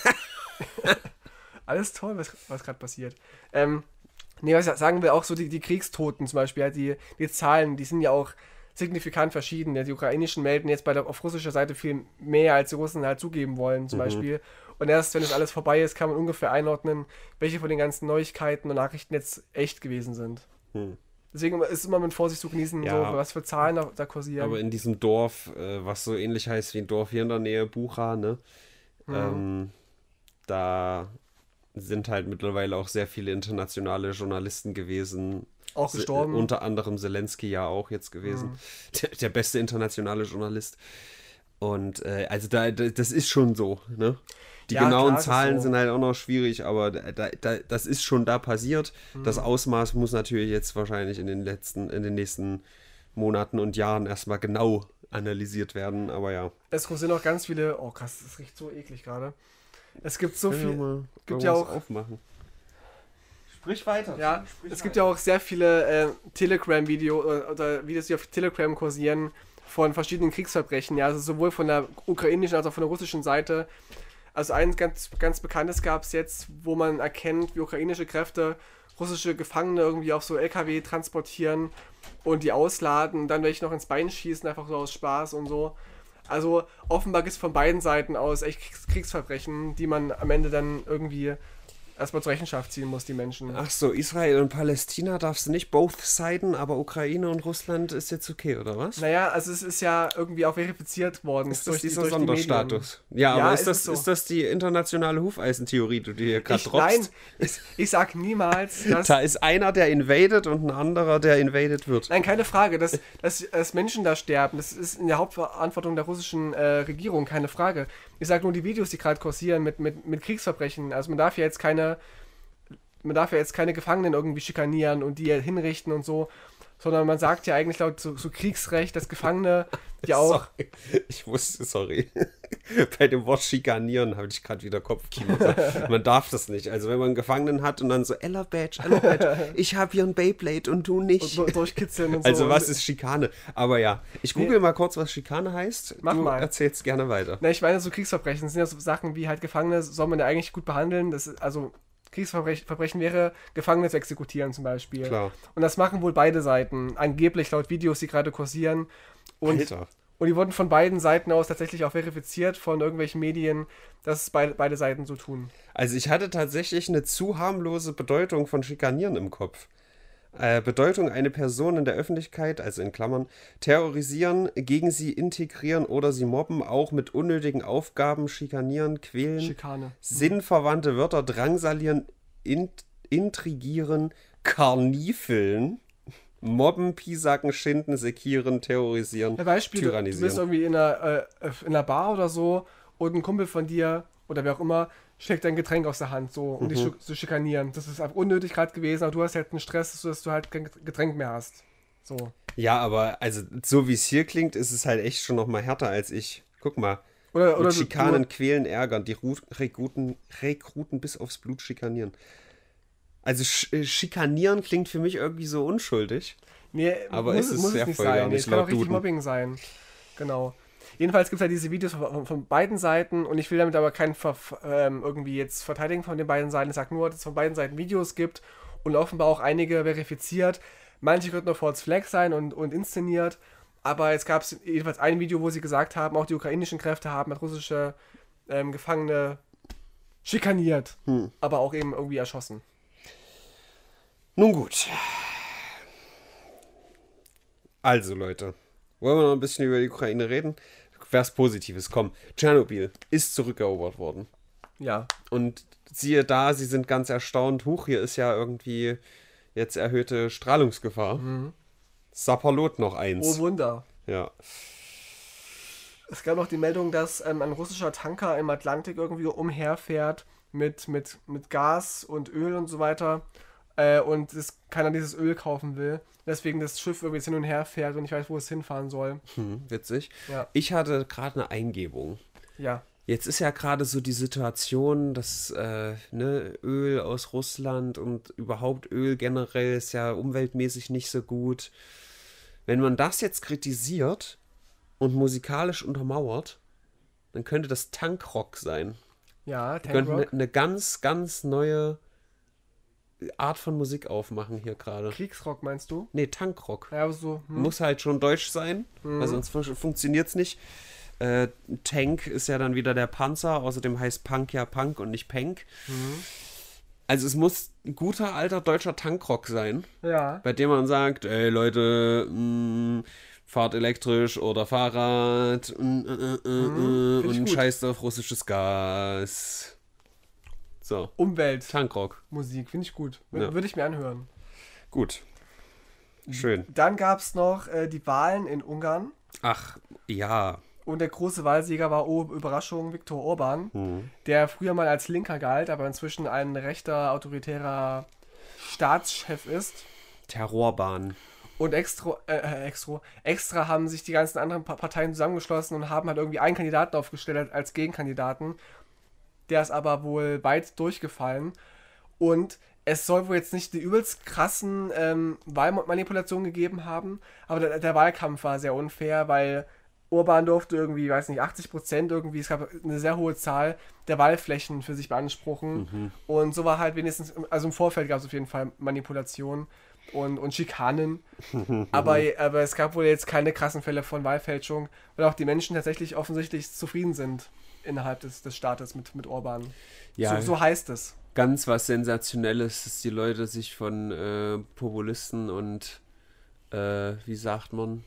S2: alles toll, was, was gerade passiert. Ähm, nee, was sagen wir auch so, die, die Kriegstoten zum Beispiel, ja, die, die Zahlen, die sind ja auch signifikant verschieden. Ja, die ukrainischen melden jetzt bei der, auf russischer Seite viel mehr, als die Russen halt zugeben wollen, zum mhm. Beispiel. Und erst wenn das alles vorbei ist, kann man ungefähr einordnen, welche von den ganzen Neuigkeiten und Nachrichten jetzt echt gewesen sind. Hm. Deswegen ist es immer mit Vorsicht zu genießen, ja, so, was für Zahlen da, da, kursieren. Aber in
S1: diesem Dorf, äh, was so ähnlich heißt wie ein Dorf hier in der Nähe, Bucha, ne? Mhm. Ähm, da sind halt mittlerweile auch sehr viele internationale Journalisten gewesen. Auch gestorben. Se unter anderem Zelensky ja auch jetzt gewesen. Mhm. Der, der, beste internationale Journalist. Und äh, also da, das ist schon so, ne? Die ja, genauen klar, Zahlen so. sind halt auch noch schwierig, aber da, da, das ist schon da passiert. Mhm. Das Ausmaß muss natürlich jetzt wahrscheinlich in den letzten, in den nächsten Monaten und Jahren erstmal genau analysiert werden, aber ja.
S2: Es sind auch ganz viele. Oh krass, das riecht so eklig gerade. Es gibt so viel. mal gibt ja auch. Aufmachen. Sprich weiter. Ja, Sprich es weiter. gibt ja auch sehr viele äh, Telegram-Videos äh, oder Videos, die auf Telegram kursieren von verschiedenen Kriegsverbrechen. Ja, also sowohl von der ukrainischen als auch von der russischen Seite also ein ganz, ganz bekanntes gab es jetzt, wo man erkennt, wie ukrainische Kräfte russische Gefangene irgendwie auf so LKW transportieren und die ausladen und dann welche noch ins Bein schießen, einfach so aus Spaß und so. Also offenbar gibt es von beiden Seiten aus echt Kriegsverbrechen, die man am Ende dann irgendwie erstmal zur Rechenschaft ziehen muss, die Menschen. Ach
S1: so, Israel und Palästina darfst du nicht both siden, aber Ukraine und Russland ist jetzt okay, oder was?
S2: Naja, also es ist ja irgendwie auch verifiziert worden. Ist das dieser die, Sonderstatus? Die ja, aber ist, ist das, so. ist das die
S1: internationale Hufeisentheorie, die du hier gerade droppst? Nein,
S2: ich, ich sag niemals, dass... da ist
S1: einer, der invaded und ein anderer, der invaded wird.
S2: Nein, keine Frage, dass, dass, dass Menschen da sterben, das ist in der Hauptverantwortung der russischen äh, Regierung, keine Frage. Ich sag nur die Videos, die gerade kursieren mit, mit, mit Kriegsverbrechen, also man darf ja jetzt keine man darf ja jetzt keine Gefangenen irgendwie schikanieren und die hinrichten und so sondern man sagt ja eigentlich laut so, so Kriegsrecht, dass Gefangene ja auch.
S1: Sorry. Ich wusste, sorry. Bei dem Wort Schikanieren habe ich gerade wieder Kopfkino. Also, man darf das nicht. Also, wenn man einen Gefangenen hat und dann so, Ella Badge, Ella Badge,
S2: ich habe hier ein Beyblade und du nicht. Und durchkitzeln und so. Also, was ist
S1: Schikane? Aber ja, ich google
S2: nee. mal kurz, was Schikane heißt.
S1: Mach du mal. erzählst gerne weiter.
S2: Na, ich meine, so Kriegsverbrechen sind ja so Sachen wie halt Gefangene soll man ja eigentlich gut behandeln. Das ist, also, Kriegsverbrechen wäre, Gefangene zu exekutieren zum Beispiel. Klar. Und das machen wohl beide Seiten, angeblich laut Videos, die gerade kursieren. Und, und die wurden von beiden Seiten aus tatsächlich auch verifiziert von irgendwelchen Medien, dass es beide, beide Seiten so tun.
S1: Also ich hatte tatsächlich eine zu harmlose Bedeutung von Schikanieren im Kopf. Äh, Bedeutung eine Person in der Öffentlichkeit, also in Klammern, terrorisieren, gegen sie integrieren oder sie mobben, auch mit unnötigen Aufgaben, schikanieren, quälen, Schikane. Mhm. sinnverwandte Wörter drangsalieren, int intrigieren, karnifeln. Mobben, Pisacken, Schinden, Sekieren, Terrorisieren, ja, Beispiel, Tyrannisieren. Du bist
S2: irgendwie in einer, äh, in einer Bar oder so und ein Kumpel von dir oder wer auch immer schlägt dein Getränk aus der Hand, so, um mhm. dich zu schikanieren. Das ist unnötig gerade gewesen, aber du hast halt einen Stress, sodass du halt kein Getränk mehr hast. So.
S1: Ja, aber also so wie es hier klingt, ist es halt echt schon noch mal härter als ich. Guck mal. Oder, oder Schikanen du, quälen, ärgern, die Ru Rekruten, Rekruten bis aufs Blut schikanieren. Also sch äh, schikanieren klingt für mich irgendwie so unschuldig. Nee, aber muss, es muss sehr es nicht sein. nee, es kann auch richtig Duden.
S2: Mobbing sein. Genau. Jedenfalls gibt es ja diese Videos von, von, beiden Seiten und ich will damit aber keinen ähm, irgendwie jetzt verteidigen von den beiden Seiten. Ich sage nur, dass es von beiden Seiten Videos gibt und offenbar auch einige verifiziert. Manche könnten auf False Flag sein und, und inszeniert. Aber es gab jedenfalls ein Video, wo sie gesagt haben, auch die ukrainischen Kräfte haben halt russische ähm, Gefangene schikaniert, hm. aber auch eben irgendwie erschossen.
S1: Nun gut. Also Leute, wollen wir noch ein bisschen über die Ukraine reden? Was Positives, komm. Tschernobyl ist zurückerobert worden. Ja. Und siehe da, sie sind ganz erstaunt. Huch, hier ist ja irgendwie jetzt erhöhte Strahlungsgefahr. Mhm. Sapperlot noch eins. Oh Wunder. Ja.
S2: Es gab noch die Meldung, dass ähm, ein russischer Tanker im Atlantik irgendwie umherfährt mit, mit, mit Gas und Öl und so weiter äh, und es keiner dieses Öl kaufen will. Deswegen das Schiff irgendwie hin und her fährt und ich weiß, wo es hinfahren soll. Hm,
S1: witzig. Ja. Ich hatte gerade eine Eingebung. Ja. Jetzt ist ja gerade so die Situation, dass äh, ne, Öl aus Russland und überhaupt Öl generell ist ja umweltmäßig nicht so gut. Wenn man das jetzt kritisiert und musikalisch untermauert, dann könnte das Tankrock sein. Ja, Tankrock. Könnte eine ne ganz, ganz neue Art von Musik aufmachen hier gerade. Kriegsrock meinst du? Nee, Tankrock. Ja, so, hm. Muss halt schon deutsch sein, hm. weil sonst fun funktioniert es nicht. Äh, Tank ist ja dann wieder der Panzer, außerdem heißt Punk ja Punk und nicht Pank. Hm. Also es muss ein guter alter deutscher Tankrock sein, ja. bei dem man sagt, ey Leute, mh, mm, fahrt elektrisch oder Fahrrad mh, mm, äh, äh, äh, mhm. äh und gut. scheißt auf russisches Gas. So. Umwelt. Tankrock.
S2: Musik, finde ich gut. Ja. Würde ich mir anhören.
S1: Gut. Schön.
S2: Dann gab es noch äh, die Wahlen in Ungarn. Ach, ja. Und der große Wahlsieger war, oh, Überraschung, Viktor Orban, mhm. der früher mal als Linker galt, aber inzwischen ein rechter, autoritärer Staatschef ist.
S1: Terrorbahn.
S2: Und extra, äh, äh extra, extra haben sich die ganzen anderen Parteien zusammengeschlossen und haben halt irgendwie einen Kandidaten aufgestellt als Gegenkandidaten. Der ist aber wohl weit durchgefallen. Und es soll wohl jetzt nicht die übelst krassen ähm, Wahlmanipulationen gegeben haben, aber der, der, Wahlkampf war sehr unfair, weil Urban durfte irgendwie, weiß nicht, 80 Prozent irgendwie, es gab eine sehr hohe Zahl der Wahlflächen für sich beanspruchen. Mhm. Und so war halt wenigstens, also im Vorfeld gab es auf jeden Fall Manipulationen und, und Schikanen. aber, aber es gab wohl jetzt keine krassen Fälle von Wahlfälschung, weil auch die Menschen tatsächlich offensichtlich zufrieden sind innerhalb des, des Staates mit, mit Orban. Ja, so, so heißt es.
S1: Ganz was Sensationelles, dass die Leute sich von äh, Populisten und, äh, wie sagt man,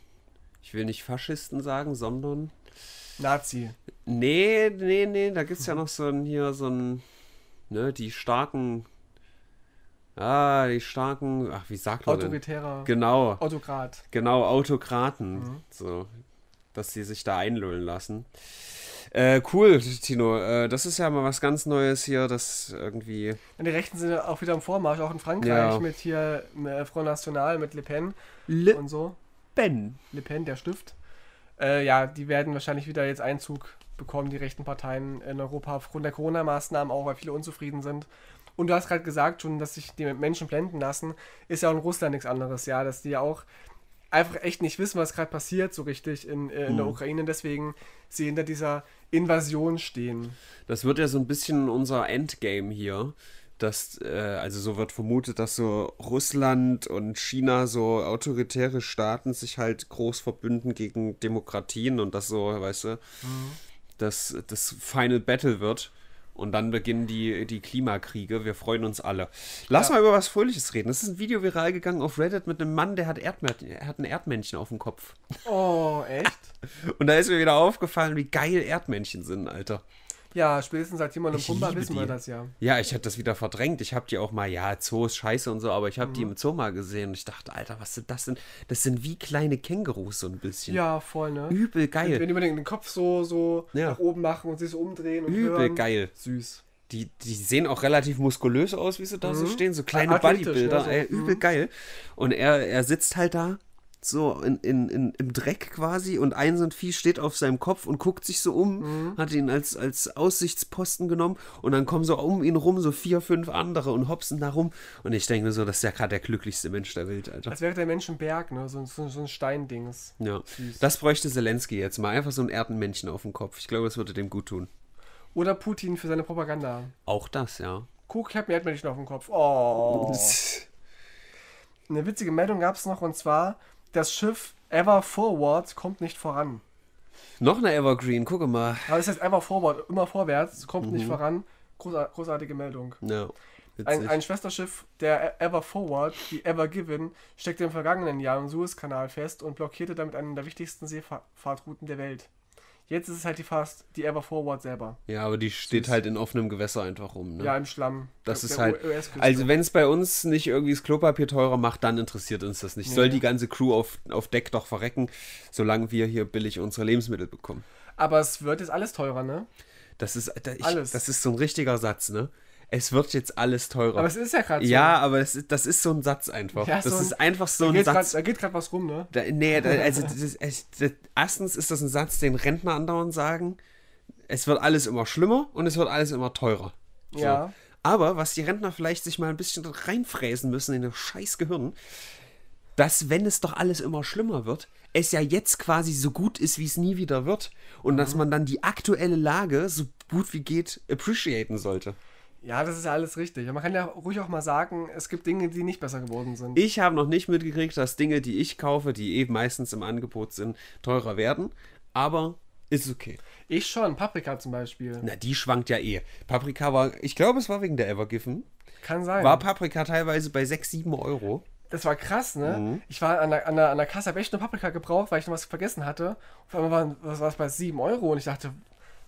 S1: ich will nicht Faschisten sagen, sondern... Nazi. Nee, nee, nee, da gibt es ja noch so ein, hier so ein, ne, die starken Ah, die starken, ach, wie sagt man? Autoritärer. Genau. Autokrat. Genau, Autokraten. Mhm. So, dass sie sich da einlullen lassen. Äh, cool, Tino. Äh, das ist ja mal was ganz Neues hier, das irgendwie.
S2: Und die Rechten sind ja auch wieder im Vormarsch, auch in Frankreich ja. mit hier mit äh, Front National, mit Le Pen Le und so. Ben. Le Pen, der Stift. Äh, ja, die werden wahrscheinlich wieder jetzt Einzug bekommen, die rechten Parteien in Europa, aufgrund der Corona-Maßnahmen auch, weil viele unzufrieden sind. Und du hast gerade gesagt schon, dass sich die Menschen blenden lassen, ist ja auch in Russland nichts anderes, ja, dass die ja auch einfach echt nicht wissen, was gerade passiert, so richtig in, äh, in mhm. der hm. Ukraine. Deswegen sie hinter dieser Invasion stehen. Das wird ja so ein
S1: bisschen unser Endgame hier. Dass, äh, also so wird vermutet, dass so Russland und China, so autoritäre Staaten sich halt groß verbünden gegen Demokratien und das so, weißt du, mhm. dass das Final Battle wird. Und dann beginnen die, die Klimakriege. Wir freuen uns alle. Lass ja. mal über was Fröhliches reden. Es ist ein Video viral gegangen auf Reddit mit einem Mann, der hat, Erdmär hat ein Erdmännchen auf dem Kopf.
S2: Oh, echt?
S1: Und da ist mir wieder aufgefallen, wie geil Erdmännchen sind, Alter.
S2: Ja, spätestens seit Timon und Pumba wissen die. wir das ja.
S1: Ja, ich hätte das wieder verdrängt. Ich habe die auch mal, ja, Zoo ist scheiße und so, aber ich habe mhm. die im Zoo mal gesehen und ich dachte, Alter, was sind das denn? Das sind wie kleine Kängurus so ein bisschen.
S2: Ja, voll, ne?
S1: Übel geil. Wenn, wenn die über
S2: den Kopf so, so ja. nach oben machen und sich so umdrehen und Übel hören.
S1: geil. Süß. Die, die sehen auch relativ muskulös aus, wie sie da mhm. so stehen, so kleine Bodybuilder, ne? so. Also. übel mhm. geil. Und er, er sitzt halt da so in, in, in, im Dreck quasi und ein so ein Vieh steht auf seinem Kopf und guckt sich so um, mhm. hat ihn als, als Aussichtsposten genommen und dann kommen so um ihn rum so vier, fünf andere und hopsen da rum und ich denke mir so, das ist ja gerade der glücklichste Mensch der Welt, Alter. Als
S2: wäre der Mensch ein Berg, ne? So, so, so ein Steindings.
S1: Ja, Süß. das bräuchte Zelensky jetzt mal, einfach so ein Erdenmännchen auf dem Kopf. Ich glaube, das würde dem gut tun.
S2: Oder Putin für seine Propaganda.
S1: Auch das, ja.
S2: Guck, ich hab mir Erdmännchen auf dem Kopf. Oh. Eine witzige Meldung gab es noch und zwar das Schiff Ever Forward kommt nicht voran.
S1: Noch eine Evergreen, gucke mal.
S2: Aber es heißt Ever Forward, immer vorwärts, kommt mhm. nicht voran. großartige Meldung. No, ein, ein, Schwesterschiff der e-, Ever Forward, die Ever Given, steckte im vergangenen Jahr im Suezkanal fest und blockierte damit einen der wichtigsten Seefahrtrouten der Welt. Jetzt ist es halt die Fast, die Ever Forward selber.
S1: Ja, aber die steht Süß. halt in offenem Gewässer einfach rum. Ne? Ja, im Schlamm. Das ist halt. Also wenn es bei uns nicht irgendwie das Klopapier teurer macht, dann interessiert uns das nicht. Nee. Soll die ganze Crew auf, auf Deck doch verrecken, solange wir hier billig unsere Lebensmittel bekommen.
S2: Aber es wird jetzt alles teurer, ne?
S1: Das ist, ich, alles. Das ist so ein richtiger Satz, ne? es wird jetzt alles teurer. Aber es ist ja gerade so. Ja, aber das ist, das ist so ein Satz einfach. Ja, das so ein, ist einfach so ein Satz. Grad, da
S2: geht gerade was rum, ne? Da, nee, da, also
S1: das, das, das, erstens ist das ein Satz, den Rentner andauernd sagen. Es wird alles immer schlimmer und es wird alles immer teurer. So. Ja. Aber was die Rentner vielleicht sich mal ein bisschen reinfräsen müssen in das scheiß Gehirn, dass wenn es doch alles immer schlimmer wird, es ja jetzt quasi so gut ist,
S2: wie es nie wieder wird und mhm. dass man dann die aktuelle Lage so gut wie geht appreciaten sollte. Ja, das ist ja alles richtig. Man kann ja ruhig auch mal sagen, es gibt Dinge, die nicht besser geworden sind.
S1: Ich habe noch nicht mitgekriegt, dass Dinge, die ich kaufe, die eben eh meistens im Angebot sind, teurer werden. Aber ist okay. Ich schon. Paprika
S2: zum Beispiel.
S1: Na, die schwankt ja eh. Paprika war, ich glaube, es war wegen der Evergiven. Kann sein. War Paprika teilweise bei 6, 7 Euro.
S2: Das war krass, ne? Mhm. Ich war an der, an der, an der Kasse, habe echt nur Paprika gebraucht, weil ich noch was vergessen hatte. Auf einmal war es bei 7 Euro und ich dachte,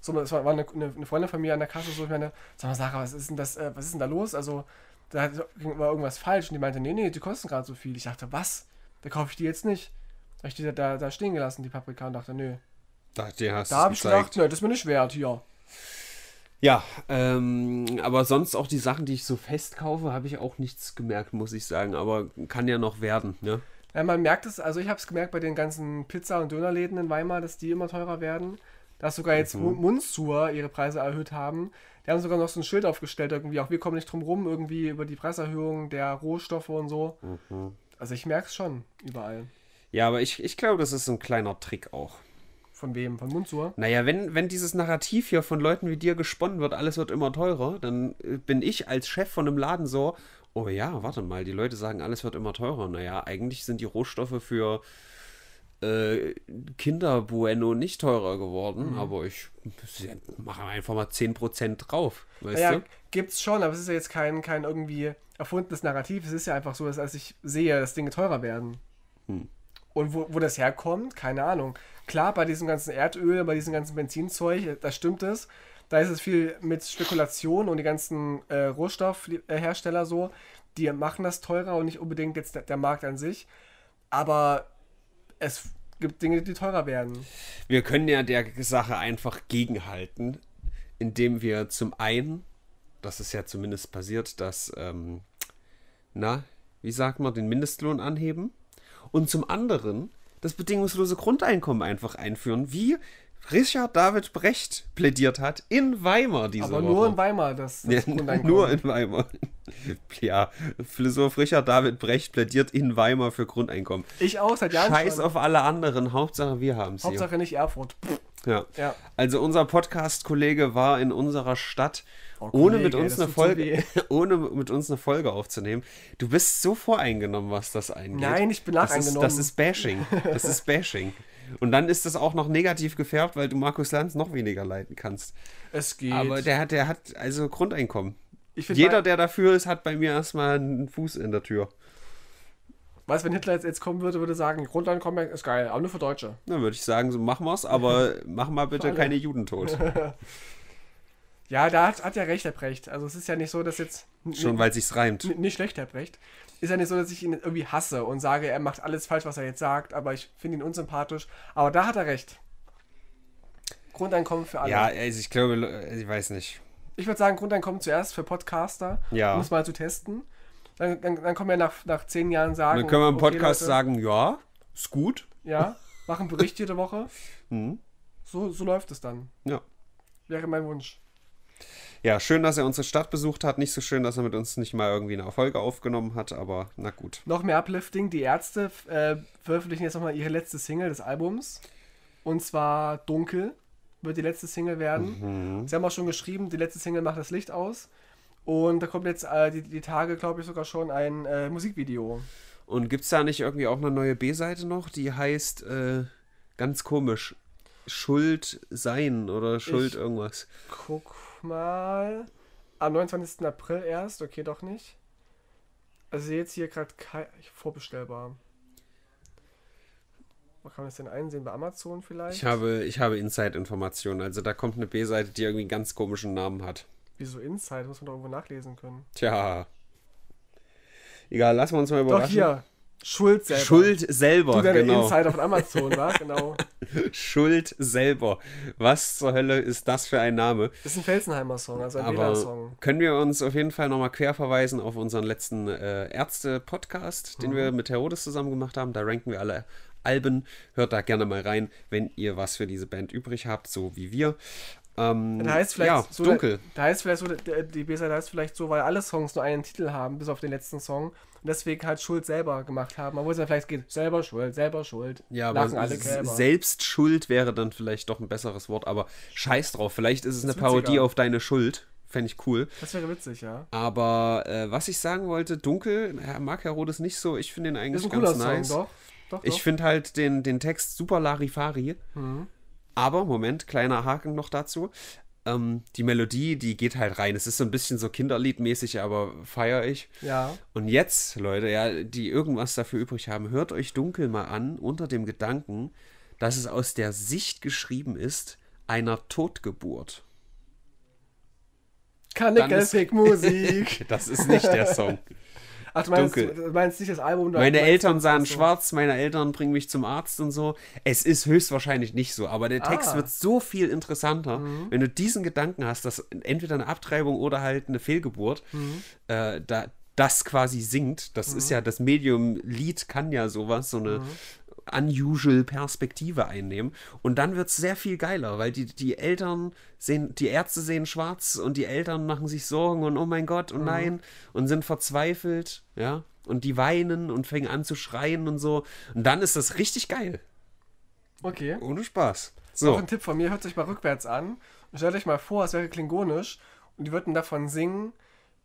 S2: so, es war, war eine, eine, Freundin von mir an der Kasse, so, ich meine, sag mal, Sarah, was ist denn das, äh, was ist denn da los? Also, da war irgendwas falsch und die meinte, nee, nee, die kosten gerade so viel. Ich dachte, was? Da kaufe ich die jetzt nicht. Da habe ich die da, da stehen gelassen, die Paprika, und dachte, nö. Da, da habe ich gedacht, nö, das ist mir nicht wert, hier.
S1: Ja, ähm, aber sonst auch die Sachen, die ich so fest kaufe, habe ich auch nichts gemerkt, muss ich sagen. Aber kann ja noch werden, ne?
S2: Ja, man merkt es, also ich habe es gemerkt bei den ganzen Pizza- und Dönerläden in Weimar, dass die immer teurer werden dass sogar jetzt mhm. Also- Munsur ihre Preise erhöht haben. Die haben sogar noch so ein Schild aufgestellt, irgendwie, auch wir kommen nicht drum rum, irgendwie über die Preiserhöhung der Rohstoffe und so. Mhm. Also ich merke es schon überall.
S1: Ja, aber ich, ich glaube, das ist ein kleiner Trick auch.
S2: Von wem? Von Munsur?
S1: Naja, wenn, wenn dieses Narrativ hier von Leuten wie dir gesponnen wird, alles wird immer teurer, dann äh, bin ich als Chef von einem Laden so, oh ja, warte mal, die Leute sagen, alles wird immer teurer. Naja, eigentlich sind die Rohstoffe für äh, Kinder Bueno nicht teurer geworden, mhm. aber ich mache einfach mal 10% drauf. Weißt ja, du?
S2: gibt's schon, aber es ist ja jetzt kein, kein irgendwie erfundenes Narrativ. Es ist ja einfach so, dass als ich sehe, dass Dinge teurer werden. Hm. Und wo, wo das herkommt, keine Ahnung. Klar, bei diesem ganzen Erdöl, bei diesem ganzen Benzinzeug, äh, da stimmt es. Da ist es viel mit Spekulation und die ganzen äh, Rohstoffhersteller so, die machen das teurer und nicht unbedingt jetzt der, der Markt an sich. Aber es gibt Dinge, die teurer werden. Wir können
S1: ja der Sache einfach gegenhalten, indem wir zum einen, das ist ja zumindest passiert, dass, ähm, na, wie sagt man, den Mindestlohn anheben und zum anderen das bedingungslose Grundeinkommen einfach einführen, wie Richard David Brecht plädiert hat in Weimar diese Aber nur in
S2: Weimar, das, das ja, Nur in
S1: Weimar. ja, Philosoph Richard David Brecht plädiert in Weimar für Grundeinkommen.
S2: Ich auch, seit Jahren Scheiß schon. auf
S1: alle anderen, Hauptsache wir haben sie. Hauptsache nicht Erfurt. Ja. ja. Also unser Podcast-Kollege war in unserer Stadt, oh, ohne, mit uns eine Folge, ohne mit uns eine Folge aufzunehmen. Du bist so voreingenommen, was das angeht. Nein, ich bin nacheingenommen. Das ist, das ist Bashing. Das ist Bashing. Und dann ist das auch noch negativ gefärbt, weil du Markus Lanz noch weniger leiten kannst. Es geht. Aber der hat, der hat also Grundeinkommen. Jeder, der dafür ist, hat bei mir erstmal einen Fuß in der Tür.
S2: Weißt wenn Hitler jetzt, jetzt kommen würde, würde sagen, Grundeinkommen ist geil, aber nur für Deutsche.
S1: Dann würde ich sagen, so machen
S2: wir es, aber mach mal bitte keine Juden tot. ja, da hat, hat ja recht, Herr Brecht. Also es ist ja nicht so, dass jetzt... Schon weil sich's reimt. Nicht schlecht, Herr Brecht ist ja nicht so, dass ich ihn irgendwie hasse und sage, er macht alles falsch, was er jetzt sagt, aber ich finde ihn unsympathisch. Aber da hat er recht. Grundeinkommen für alle. Ja,
S1: also ich glaube, ich weiß nicht.
S2: Ich würde sagen, Grundeinkommen zuerst für Podcaster, ja. um es mal zu testen. Dann, dann, dann können wir nach, nach zehn Jahren sagen. Dann können wir im okay, Podcast Leute, sagen,
S1: ja, ist gut.
S2: Ja, machen Bericht jede Woche. Mhm. So, so läuft es dann. Ja. Wäre mein Wunsch
S1: ja, schön, dass er unsere Stadt besucht hat. Nicht so schön, dass er mit uns nicht mal irgendwie eine Erfolge aufgenommen hat, aber na gut.
S2: Noch mehr Uplifting. Die Ärzte äh, veröffentlichen jetzt nochmal ihre letzte Single des Albums. Und zwar Dunkel wird die letzte Single werden. Mhm. Sie haben auch schon geschrieben, die letzte Single macht das Licht aus. Und da kommt jetzt äh, die, die, Tage, glaube ich, sogar schon ein äh, Musikvideo.
S1: Und gibt es da nicht irgendwie auch eine neue B-Seite noch, die heißt äh, ganz komisch Schuld sein oder Schuld ich irgendwas?
S2: Guck nochmal. Am 29. April erst, okay, doch nicht. Also jetzt hier gerade vorbestellbar. Wo kann man das denn einsehen? Bei Amazon vielleicht? Ich
S1: habe, ich habe Inside-Informationen. Also da kommt eine B-Seite, die irgendwie einen ganz komischen Namen hat.
S2: Wieso Inside? Muss man doch irgendwo nachlesen können.
S1: Tja. Egal, lassen wir uns mal überraschen. Doch hier, Schuld selber. Schuld selber, du, deine genau. Insider
S2: von Amazon, war genau.
S1: Schuld selber. Was zur Hölle ist das für ein Name?
S2: Das ist ein Felsenheimer Song, also ein Aber Song.
S1: Können wir uns auf jeden Fall nochmal quer verweisen auf unseren letzten äh, Ärzte-Podcast, mhm. den wir mhm. mit Herodes zusammen gemacht haben. Da ranken wir alle Alben. Hört da gerne mal rein, wenn ihr was für diese Band übrig habt, so wie wir. Ähm, da heißt vielleicht ja, so, dunkel. Da,
S2: da heißt vielleicht so, die B-Seite heißt vielleicht so, weil alle Songs nur einen Titel haben, bis auf den letzten Song und deswegen halt Schuld selber gemacht haben. Obwohl es dann vielleicht geht, selber Schuld, selber Schuld. Ja, Lachen aber alle Kälber.
S1: selbst Schuld wäre dann vielleicht doch ein besseres Wort, aber scheiß drauf. Vielleicht ist es eine ist Parodie auf deine Schuld. Fände ich cool.
S2: Das wäre witzig, ja.
S1: Aber äh, was ich sagen wollte, Dunkel, mag Herr Rodes nicht so. Ich finde ihn eigentlich ist ein ganz nice. Song, Doch, doch. Ich finde halt den, den Text super Larifari. Mhm. Aber, Moment, kleiner Haken noch dazu. Ähm, die Melodie, die geht halt rein. Es ist so ein bisschen so Kinderliedmäßig, aber feiere ich. Ja. Und jetzt, Leute, ja, die irgendwas dafür übrig haben, hört euch dunkel mal an, unter dem Gedanken, dass es aus der Sicht geschrieben ist einer Totgeburt.
S2: Kann ich Musik. das ist nicht der Song. Ach, du meinst, Du meinst nicht das Album? Meine Eltern sahen schwarz,
S1: meine Eltern bringen mich zum Arzt und so. Es ist höchstwahrscheinlich nicht so, aber der Text ah. wird so viel interessanter, mhm. wenn du diesen Gedanken hast, dass entweder eine Abtreibung oder halt eine Fehlgeburt, mhm. äh, da das quasi singt. Das mhm. ist ja das Medium Lied kann ja sowas, so eine mhm unusual Perspektive einnehmen. Und dann wird es sehr viel geiler, weil die, die Eltern sehen, die Ärzte sehen schwarz und die Eltern machen sich Sorgen und oh mein Gott und oh mhm. nein mhm. und sind verzweifelt, ja. Und die weinen und
S2: fangen an zu schreien und so. Und dann ist das richtig geil. Okay. Ohne Spaß. So. Noch ein Tipp von mir, hört sich mal rückwärts an. Stellt euch mal vor, es wäre klingonisch und die würden davon singen,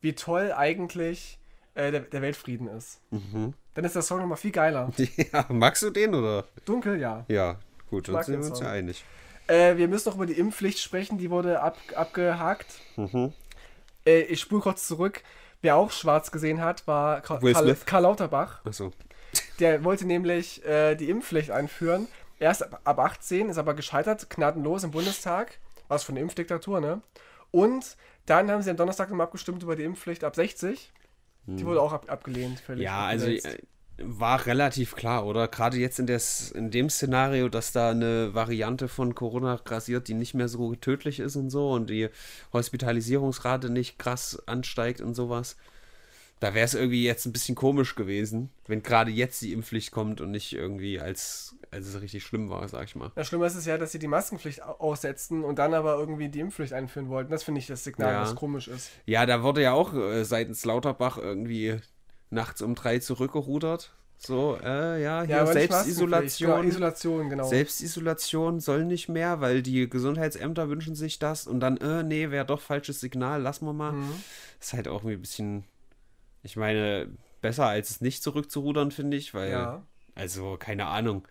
S2: wie toll eigentlich äh, der, der Weltfrieden ist. Mhm. Dann ist der Song nochmal viel geiler.
S1: Ja, magst du den oder?
S2: Dunkel, ja.
S1: Ja, gut, dann sind wir uns ja einig.
S2: Äh, wir müssen noch über die Impfpflicht sprechen, die wurde ab, abgehakt. Mhm. Äh, ich spule kurz zurück. Wer auch schwarz gesehen hat, war Karl, Karl, Lauterbach. Ach so. Der wollte nämlich äh, die Impfpflicht einführen. Erst ab, ab 18, ist aber gescheitert, gnadenlos im Bundestag. Was für eine Impfdiktatur, ne? Und dann haben sie am Donnerstag nochmal abgestimmt über die Impfpflicht ab 60. Hm. Die hm. wurde auch ab abgelehnt, völlig. Ja, abgelehnt. also äh,
S1: war relativ klar, oder? Gerade jetzt in, des, in dem Szenario, dass da eine Variante von Corona grassiert, die nicht mehr so tödlich ist und so und die Hospitalisierungsrate nicht krass ansteigt und sowas. Da wäre es irgendwie jetzt ein bisschen komisch gewesen, wenn gerade jetzt die Impfpflicht kommt und nicht irgendwie als als es richtig schlimm war, sag ich mal.
S2: Das Schlimme ist es ja, dass sie die Maskenpflicht aussetzten und dann aber irgendwie die Impfpflicht einführen wollten. Das finde ich das Signal, ja. was komisch ist.
S1: Ja, da wurde ja auch äh, seitens Lauterbach irgendwie nachts um drei zurückgerudert. So, äh, ja, hier ja, Selbstisolation. Genau, Isolation, genau. Selbstisolation soll nicht mehr, weil die Gesundheitsämter wünschen sich das und dann, äh, nee, wäre doch falsches Signal, lassen wir mal. Mhm. Ist halt auch ein bisschen, ich meine, besser als es nicht zurückzurudern, finde ich, weil, ja. also, keine Ahnung.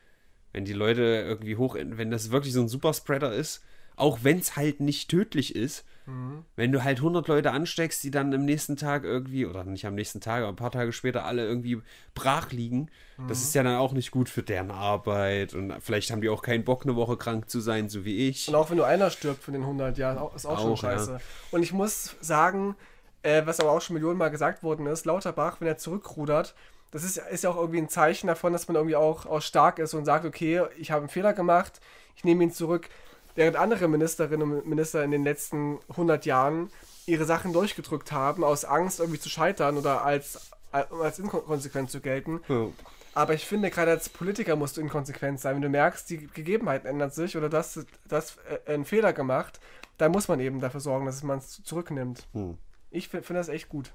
S1: Wenn die Leute irgendwie hoch, wenn das wirklich so ein Superspreader ist, auch wenn es halt nicht tödlich ist, mhm. wenn du halt 100 Leute ansteckst, die dann am nächsten Tag irgendwie, oder nicht am nächsten Tag, aber ein paar Tage später alle irgendwie brach liegen, mhm. das ist ja dann auch nicht gut für deren Arbeit und vielleicht haben die auch keinen Bock, eine Woche krank zu sein, so wie ich. Und
S2: auch wenn nur einer stirbt von den 100, ja, ist auch, auch schon scheiße. Ja. Und ich muss sagen, äh, was aber auch schon Millionen Mal gesagt worden ist, Lauterbach, wenn er zurückrudert, das ist, ist ja auch irgendwie ein Zeichen davon, dass man irgendwie auch, auch stark ist und sagt, okay, ich habe einen Fehler gemacht, ich nehme ihn zurück. Während andere Ministerinnen und Minister in den letzten 100 Jahren ihre Sachen durchgedrückt haben, aus Angst irgendwie zu scheitern oder als, als inkonsequent zu gelten. Ja. Aber ich finde, gerade als Politiker musst du inkonsequent sein. Wenn du merkst, die Gegebenheiten ändern sich oder das, das äh, einen Fehler gemacht, dann muss man eben dafür sorgen, dass man es zurücknimmt. Hm. Ich finde das echt gut.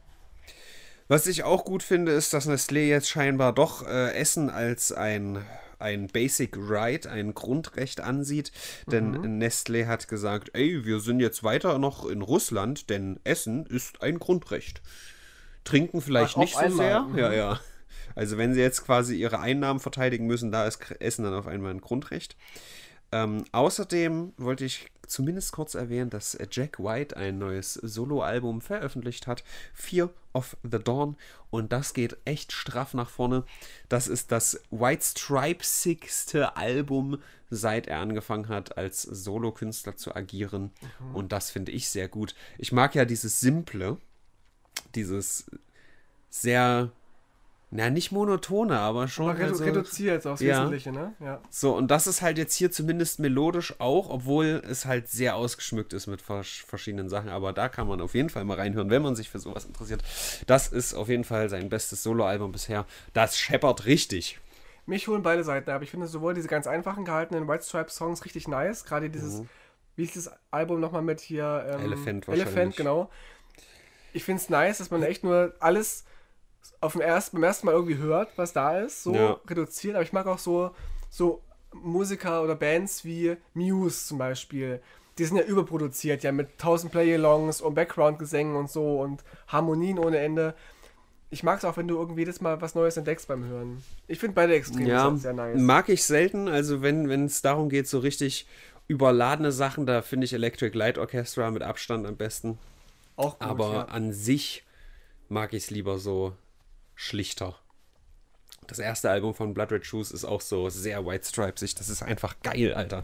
S1: Was ich auch gut finde, ist, dass Nestlé jetzt scheinbar doch äh, Essen als ein ein Basic Right, ein Grundrecht ansieht. Denn mhm. Nestlé hat gesagt, ey, wir sind jetzt weiter noch in Russland, denn Essen ist ein Grundrecht. Trinken vielleicht Ach, nicht so einmal. sehr. Mhm. Ja, ja. Also wenn sie jetzt quasi ihre Einnahmen verteidigen müssen, da ist Essen dann auf einmal ein Grundrecht. Ähm, außerdem wollte ich zumindest kurz erwähnen, dass Jack White ein neues Soloalbum veröffentlicht hat, Fear of the Dawn, und das geht echt straff nach vorne. Das ist das White Stripe sixte Album, seit er angefangen hat, als Solokünstler zu agieren, mhm. und das finde ich sehr gut. Ich mag ja dieses Simple, dieses sehr na, nicht monotone, aber schon. Aber redu also, reduziert aufs ja. Wesentliche, ne? Ja. So, und das ist halt jetzt hier zumindest melodisch auch, obwohl es halt sehr ausgeschmückt ist mit vers verschiedenen Sachen. Aber da kann man auf jeden Fall mal reinhören, wenn man sich für sowas interessiert. Das ist auf jeden Fall sein bestes Soloalbum bisher. Das scheppert richtig.
S2: Mich holen beide Seiten ab. Ich finde sowohl diese ganz einfachen gehaltenen White stripe Songs richtig nice. Gerade dieses, mhm. wie ist das Album nochmal mit hier? Ähm, Elephant wahrscheinlich. Elephant, genau. Ich finde es nice, dass man echt nur alles auf dem ersten, beim ersten Mal irgendwie hört, was da ist, so ja. reduziert. Aber ich mag auch so, so Musiker oder Bands wie Muse zum Beispiel. Die sind ja überproduziert, ja, mit 1000 Play-Alongs und Background-Gesängen und so und Harmonien ohne Ende. Ich mag es auch, wenn du irgendwie jedes Mal was Neues entdeckst beim Hören. Ich finde beide extrem ja, sehr nice. Mag
S1: ich selten, also wenn es darum geht, so richtig überladene Sachen, da finde ich Electric Light Orchestra mit Abstand am besten.
S2: Auch gut, Aber ja.
S1: an sich mag ich es lieber so schlichter. Das erste Album von Blood Red Shoes ist auch so sehr White Stripes-ich. Das ist einfach geil, Alter.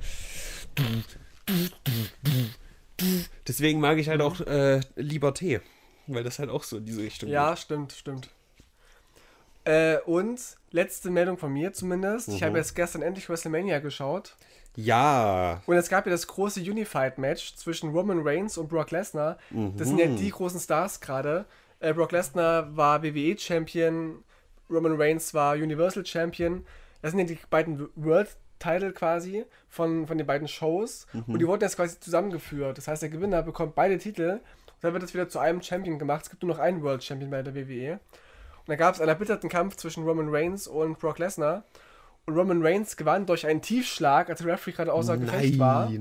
S1: Deswegen mag ich halt auch äh, lieber Tee, weil das halt auch so in diese Richtung ja, geht. Ja,
S2: stimmt, stimmt. Äh, und letzte Meldung von mir zumindest. Mhm. Ich habe mhm. jetzt gestern endlich WrestleMania geschaut.
S1: Ja.
S2: Und es gab ja das große Unified-Match zwischen Roman Reigns und Brock Lesnar. Mhm. Das sind ja mhm. die großen Stars gerade. Äh, Brock Lesnar war WWE Champion, Roman Reigns war Universal Champion. Das sind ja die beiden World Title quasi von, von den beiden Shows. Mhm. Und die wurden jetzt quasi zusammengeführt. Das heißt, der Gewinner bekommt beide Titel. Und dann wird das wieder zu einem Champion gemacht. Es gibt nur noch einen World Champion bei der WWE. Und da gab es einen erbitterten Kampf zwischen Roman Reigns und Brock Lesnar. Und Roman Reigns gewann durch einen Tiefschlag, als der Referee gerade außer Gefecht war.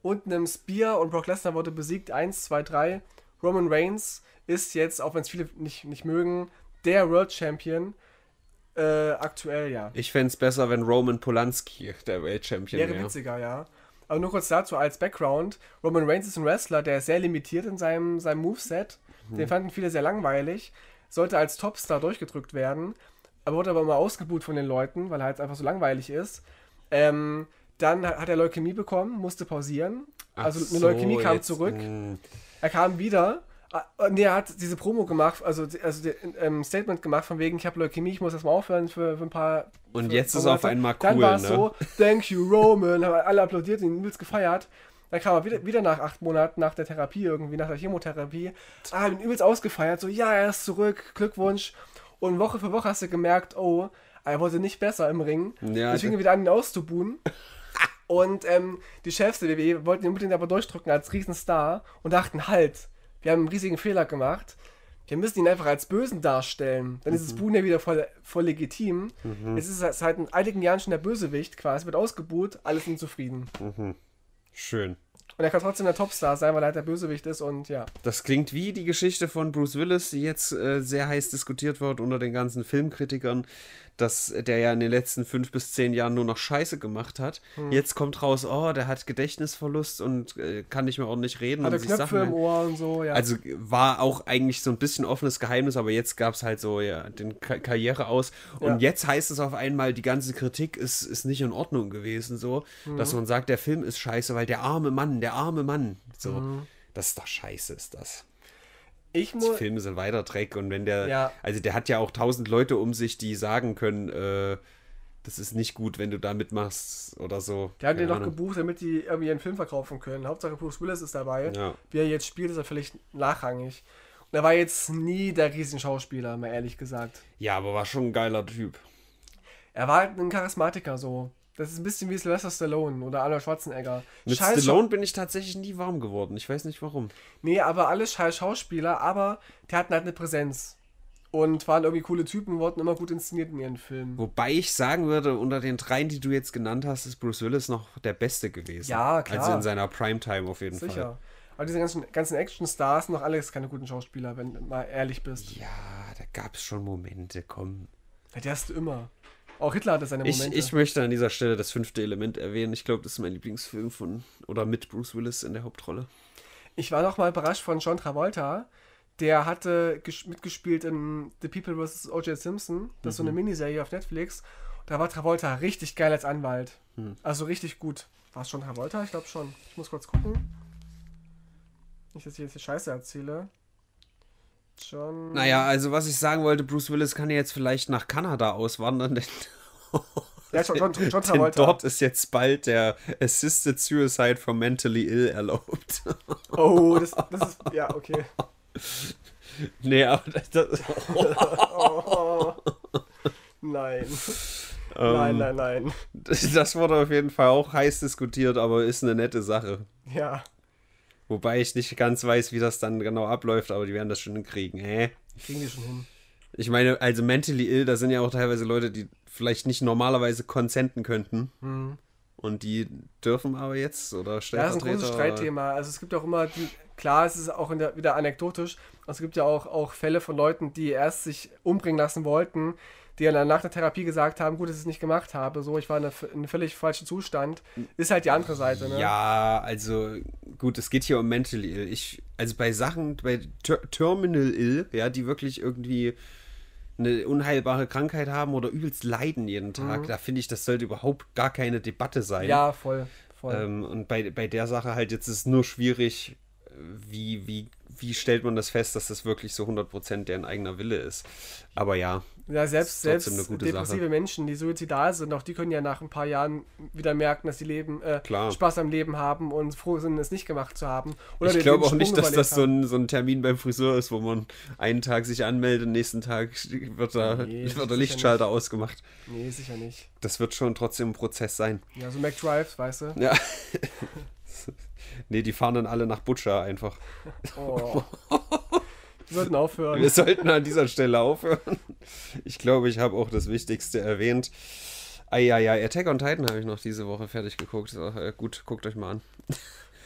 S2: Und einem Spear und Brock Lesnar wurde besiegt. 1, 2, 3. Roman Reigns ist jetzt, auch wenn es viele nicht, nicht mögen, der World Champion. Äh, aktuell, ja.
S1: Ich fände es besser, wenn Roman Polanski der World Champion wäre. Wäre
S2: witziger, ja. Aber nur kurz dazu als Background: Roman Reigns ist ein Wrestler, der ist sehr limitiert in seinem, seinem Moveset. Mhm. Den fanden viele sehr langweilig. Sollte als Topstar durchgedrückt werden. aber wurde aber immer ausgebuht von den Leuten, weil er halt einfach so langweilig ist. Ähm, dann hat er Leukämie bekommen, musste pausieren. Also eine so, Leukämie kam jetzt, zurück. Mh. Mm. Er kam wieder und ah, äh, er hat diese Promo gemacht, also, also ähm, Statement gemacht von wegen, ich habe Leukämie, ich muss erstmal aufhören für, für ein paar. Und jetzt ist es auf einmal cool. Dann war es ne? so, thank you Roman, haben alle applaudiert und ihn übelst gefeiert. Dann kam er wieder, wieder nach acht Monaten nach der Therapie irgendwie, nach der Chemotherapie, ah, haben ihn übelst ausgefeiert, so, ja, er ist zurück, Glückwunsch. Und Woche für Woche hast du gemerkt, oh, er wurde nicht besser im Ring. Ja, Deswegen wieder an, ihn auszubuhen. Und ähm, die Chefs der WWE wollten ihn unbedingt aber durchdrücken als Riesenstar und dachten, halt, wir haben einen riesigen Fehler gemacht. Wir müssen ihn einfach als Bösen darstellen. Dann mhm. ist das mhm. Buhn ja wieder voll, voll legitim. Mhm. Es ist seit einigen Jahren schon der Bösewicht quasi, wird ausgebuht, alles unzufrieden. Mhm. Schön. Und er kann trotzdem der Topstar sein, weil er halt der Bösewicht ist und ja.
S1: Das klingt wie die Geschichte von Bruce Willis, die jetzt äh, sehr heiß diskutiert wird unter den ganzen Filmkritikern, dass der ja in den letzten fünf bis zehn Jahren nur noch Scheiße gemacht hat. Hm. Jetzt kommt raus, oh, der hat Gedächtnisverlust und äh, kann nicht mehr ordentlich reden. Hatte und Knöpfe Sachen, im Ohr und so, ja. Also war auch eigentlich so ein bisschen offenes Geheimnis, aber jetzt gab es halt so, ja, den Ka Karriere aus. Und ja. jetzt heißt es auf einmal, die ganze Kritik ist, ist nicht in Ordnung gewesen, so, mhm. dass man sagt, der Film ist scheiße, weil der arme Mann, der arme Mann, so. Mhm. Das ist doch scheiße, ist das ich muss. Die Filme sind weiter Dreck und wenn der. Ja. Also der hat ja auch tausend Leute um sich, die sagen können, äh, das ist nicht gut, wenn du da mitmachst oder so. Die haben den noch
S2: gebucht, damit die irgendwie ihren Film verkaufen können. Hauptsache Bruce Willis ist dabei. Ja. Wie er jetzt spielt, ist er vielleicht nachrangig. Und er war jetzt nie der Riesenschauspieler, mal ehrlich gesagt. Ja,
S1: aber war schon ein geiler Typ.
S2: Er war halt ein Charismatiker so. Das ist ein bisschen wie Sylvester Stallone oder Arnold Schwarzenegger. Mit Schall Stallone Sch bin ich tatsächlich nie warm geworden.
S1: Ich weiß nicht warum.
S2: Nee, aber alle Schauspieler, aber die hatten halt eine Präsenz. Und waren irgendwie coole Typen, wurden immer gut inszeniert in ihren Filmen.
S1: Wobei ich sagen würde, unter den dreien, die du jetzt genannt hast, ist Bruce Willis noch der Beste gewesen. Ja, klar. Also in seiner Primetime auf jeden Sicher. Fall. Sicher.
S2: Aber diese ganzen, ganzen Action-Stars sind noch alles keine guten Schauspieler, wenn du mal ehrlich bist. Ja,
S1: da gab es schon Momente, komm.
S2: Ja, die hast du immer. Auch Hitler hatte seine Momente. Ich, ich
S1: möchte an dieser Stelle das fünfte Element erwähnen. Ich glaube, das ist mein Lieblingsfilm von oder mit Bruce Willis in der Hauptrolle.
S2: Ich war noch mal überrascht von John Travolta. Der hatte mitgespielt in The People vs. O.J. Simpson. Das ist mhm. so eine mhm. Miniserie auf Netflix. Da war Travolta richtig geil als Anwalt. Mhm. Also richtig gut. War es schon Travolta? Ich glaube schon. Ich muss kurz gucken. Nicht, dass ich jetzt die Scheiße erzähle schon. Naja, also
S1: was ich sagen wollte, Bruce Willis kann ja jetzt vielleicht nach Kanada auswandern, denn.
S2: Ja, schon, schon, schon denn dort
S1: ist jetzt bald der Assisted Suicide for Mentally Ill erlaubt.
S2: Oh, das, das ist. Ja, okay.
S1: Nee, aber das. das oh.
S2: Nein. Ähm, nein, nein, nein.
S1: Das wurde auf jeden Fall auch heiß diskutiert, aber ist eine nette Sache. Ja. Wobei ich nicht ganz weiß, wie das dann genau abläuft, aber die werden das schon kriegen. Hä? Kriegen die schon hin. Ich meine, also mentally ill, da sind ja auch teilweise Leute, die vielleicht nicht normalerweise konsenten könnten. Mhm. Und die dürfen aber jetzt oder stellen. das ist ein großes Streitthema.
S2: Also es gibt auch immer die, klar, es ist auch der, wieder anekdotisch, es gibt ja auch, auch Fälle von Leuten, die erst sich umbringen lassen wollten, die dann nach der Therapie gesagt haben, gut, dass ich es nicht gemacht habe, so, ich war in, einem völlig falschen Zustand, ist halt die andere Seite, ne?
S1: Ja, also gut, es geht hier um Mental Ill. Ich, also bei Sachen, bei ter Terminal Ill, ja, die wirklich irgendwie eine unheilbare Krankheit haben oder übelst leiden jeden Tag, mhm. da finde ich, das sollte überhaupt gar keine Debatte sein. Ja, voll. voll. Ähm, und bei, bei der Sache halt jetzt ist es nur schwierig, wie, wie wie stellt man das fest, dass das wirklich so 100% deren eigener Wille ist? Aber ja. Ja, selbst, selbst depressive Sache.
S2: Menschen, die suizidal sind, auch die können ja nach ein paar Jahren wieder merken, dass sie Leben, äh, Spaß am Leben haben und froh sind, es nicht gemacht zu haben. Oder ich glaube auch nicht, dass das so
S1: ein, so ein, Termin beim Friseur ist, wo man einen Tag sich anmeldet, nächsten Tag wird, da, nee, wird der Lichtschalter nicht. ausgemacht.
S2: Nee, sicher nicht.
S1: Das wird schon trotzdem ein Prozess sein.
S2: Ja, so Mac McDrive, weißt du? Ja.
S1: Nee, die fahren dann alle nach Butcher einfach. Oh. Wir sollten aufhören. Wir sollten an dieser Stelle aufhören. Ich glaube, ich habe auch das Wichtigste erwähnt. Ah ja, Attack on Titan habe ich noch diese Woche fertig geguckt. Äh, gut, guckt euch mal an.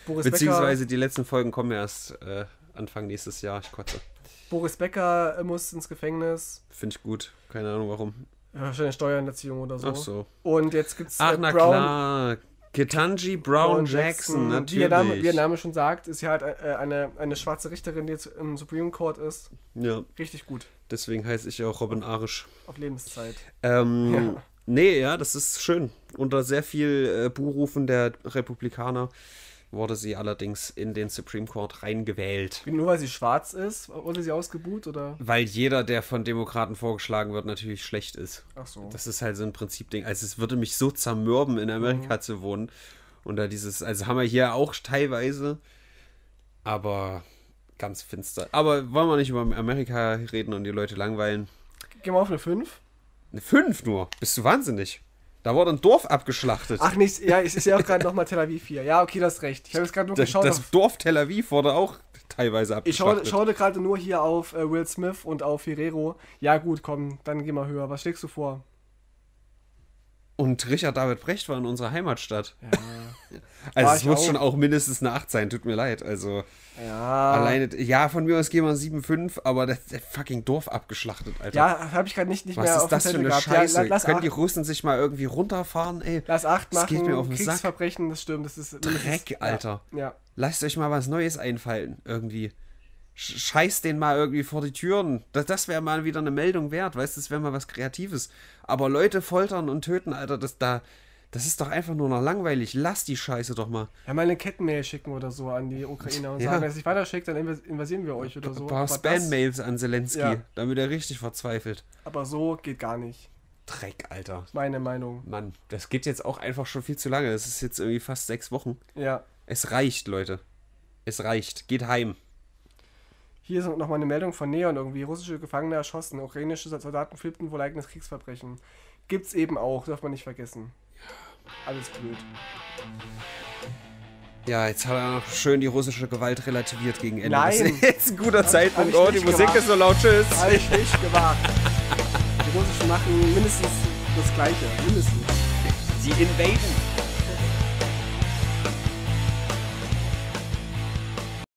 S1: Boris Beziehungsweise Becker, die letzten Folgen kommen erst äh, Anfang nächstes Jahr. Ich kotze.
S2: Boris Becker muss ins Gefängnis.
S1: Finde ich gut. Keine Ahnung warum.
S2: Wahrscheinlich Steuerhinterziehung oder so. Ach so. Und jetzt gibt's Ach, äh, na Brown.
S1: Klar. Ketanji Brown Jackson, Jackson, natürlich. Wie ihr, Name, wie der Name
S2: schon sagt, ist ja halt äh, äh, eine, eine schwarze Richterin, die jetzt im Supreme Court ist. Ja. Richtig gut.
S1: Deswegen heiße ich ja auch Robin Arisch. Auf Lebenszeit. Ähm, ja. Nee, ja, das ist schön. Unter sehr viel äh, Buhrufen der Republikaner wurde sie allerdings in den Supreme Court reingewählt. Nur weil sie schwarz
S2: ist, wurde sie ausgebuht oder? Weil
S1: jeder, der von Demokraten vorgeschlagen wird, natürlich schlecht ist. Ach so. Das ist halt so ein Prinzipding. Also es würde mich so zermürben, in Amerika mhm. zu wohnen. Und da dieses, also haben wir hier auch teilweise, aber ganz finster. Aber wollen wir nicht über Amerika reden und die Leute langweilen? Gehen wir auf eine 5? Eine 5 nur? Bist du wahnsinnig? Da wurde ein Dorf abgeschlachtet. Ach
S2: nicht, ja, es ist ja auch gerade nochmal Tel Aviv hier. Ja, okay, das recht. Ich habe jetzt gerade nur geschaut. Das auf,
S1: Dorf Tel Aviv wurde auch teilweise abgeschlachtet. Ich
S2: schaute, gerade nur hier auf äh, Will Smith und auf Herrero. Ja, gut, komm, dann geh mal höher. Was schlägst du vor?
S1: Und Richard David Brecht war in unserer Heimatstadt. Ja. also es muss auch. schon auch mindestens eine 8 sein, tut mir leid. Also ja. alleine, ja, von mir aus gehen wir 7,5, aber das, das fucking Dorf abgeschlachtet, Alter. Ja, hab ich gerade nicht, nicht Was mehr ist das für eine gehabt. Scheiße? Ja, Können die Russen sich mal irgendwie runterfahren, ey? Lass 8 machen, das geht mir auf den
S2: Kriegsverbrechen, Sack. das stimmt, das ist... Dreck, Alter. Ja.
S1: Lasst euch mal was Neues einfallen, irgendwie scheiß den mal irgendwie vor die Türen. Das, das wäre mal wieder eine Meldung wert, weißt du, das wäre mal was Kreatives. Aber Leute foltern und töten, Alter, das da. Das ist doch einfach nur noch langweilig. Lass die Scheiße doch mal.
S2: Ja, mal eine Kettenmail schicken oder so an die Ukrainer und ja. sagen, wenn es nicht weiterschickt, dann invasieren wir euch oder so. Ein paar Spam-Mails an Zelensky, ja.
S1: damit er richtig verzweifelt.
S2: Aber so geht gar nicht. Dreck, Alter. Meine Meinung.
S1: Mann, das geht jetzt auch einfach schon viel zu lange. Das ist jetzt irgendwie fast sechs Wochen. Ja. Es reicht, Leute. Es reicht. Geht heim.
S2: Hier ist nochmal eine Meldung von Neon irgendwie. Russische Gefangene erschossen. Ukrainische Soldaten flippten wohl eigenes Kriegsverbrechen. Gibt's eben auch, darf man nicht vergessen. Alles blöd.
S1: Ja, jetzt hat er noch schön die russische Gewalt relativiert gegen Ende. Nein! Jetzt ein guter Zeitpunkt. Oh, die Musik gemacht. ist so laut.
S2: Tschüss. Habe ich nicht gewagt. Die Russischen machen mindestens das Gleiche. Mindestens. Sie invaden.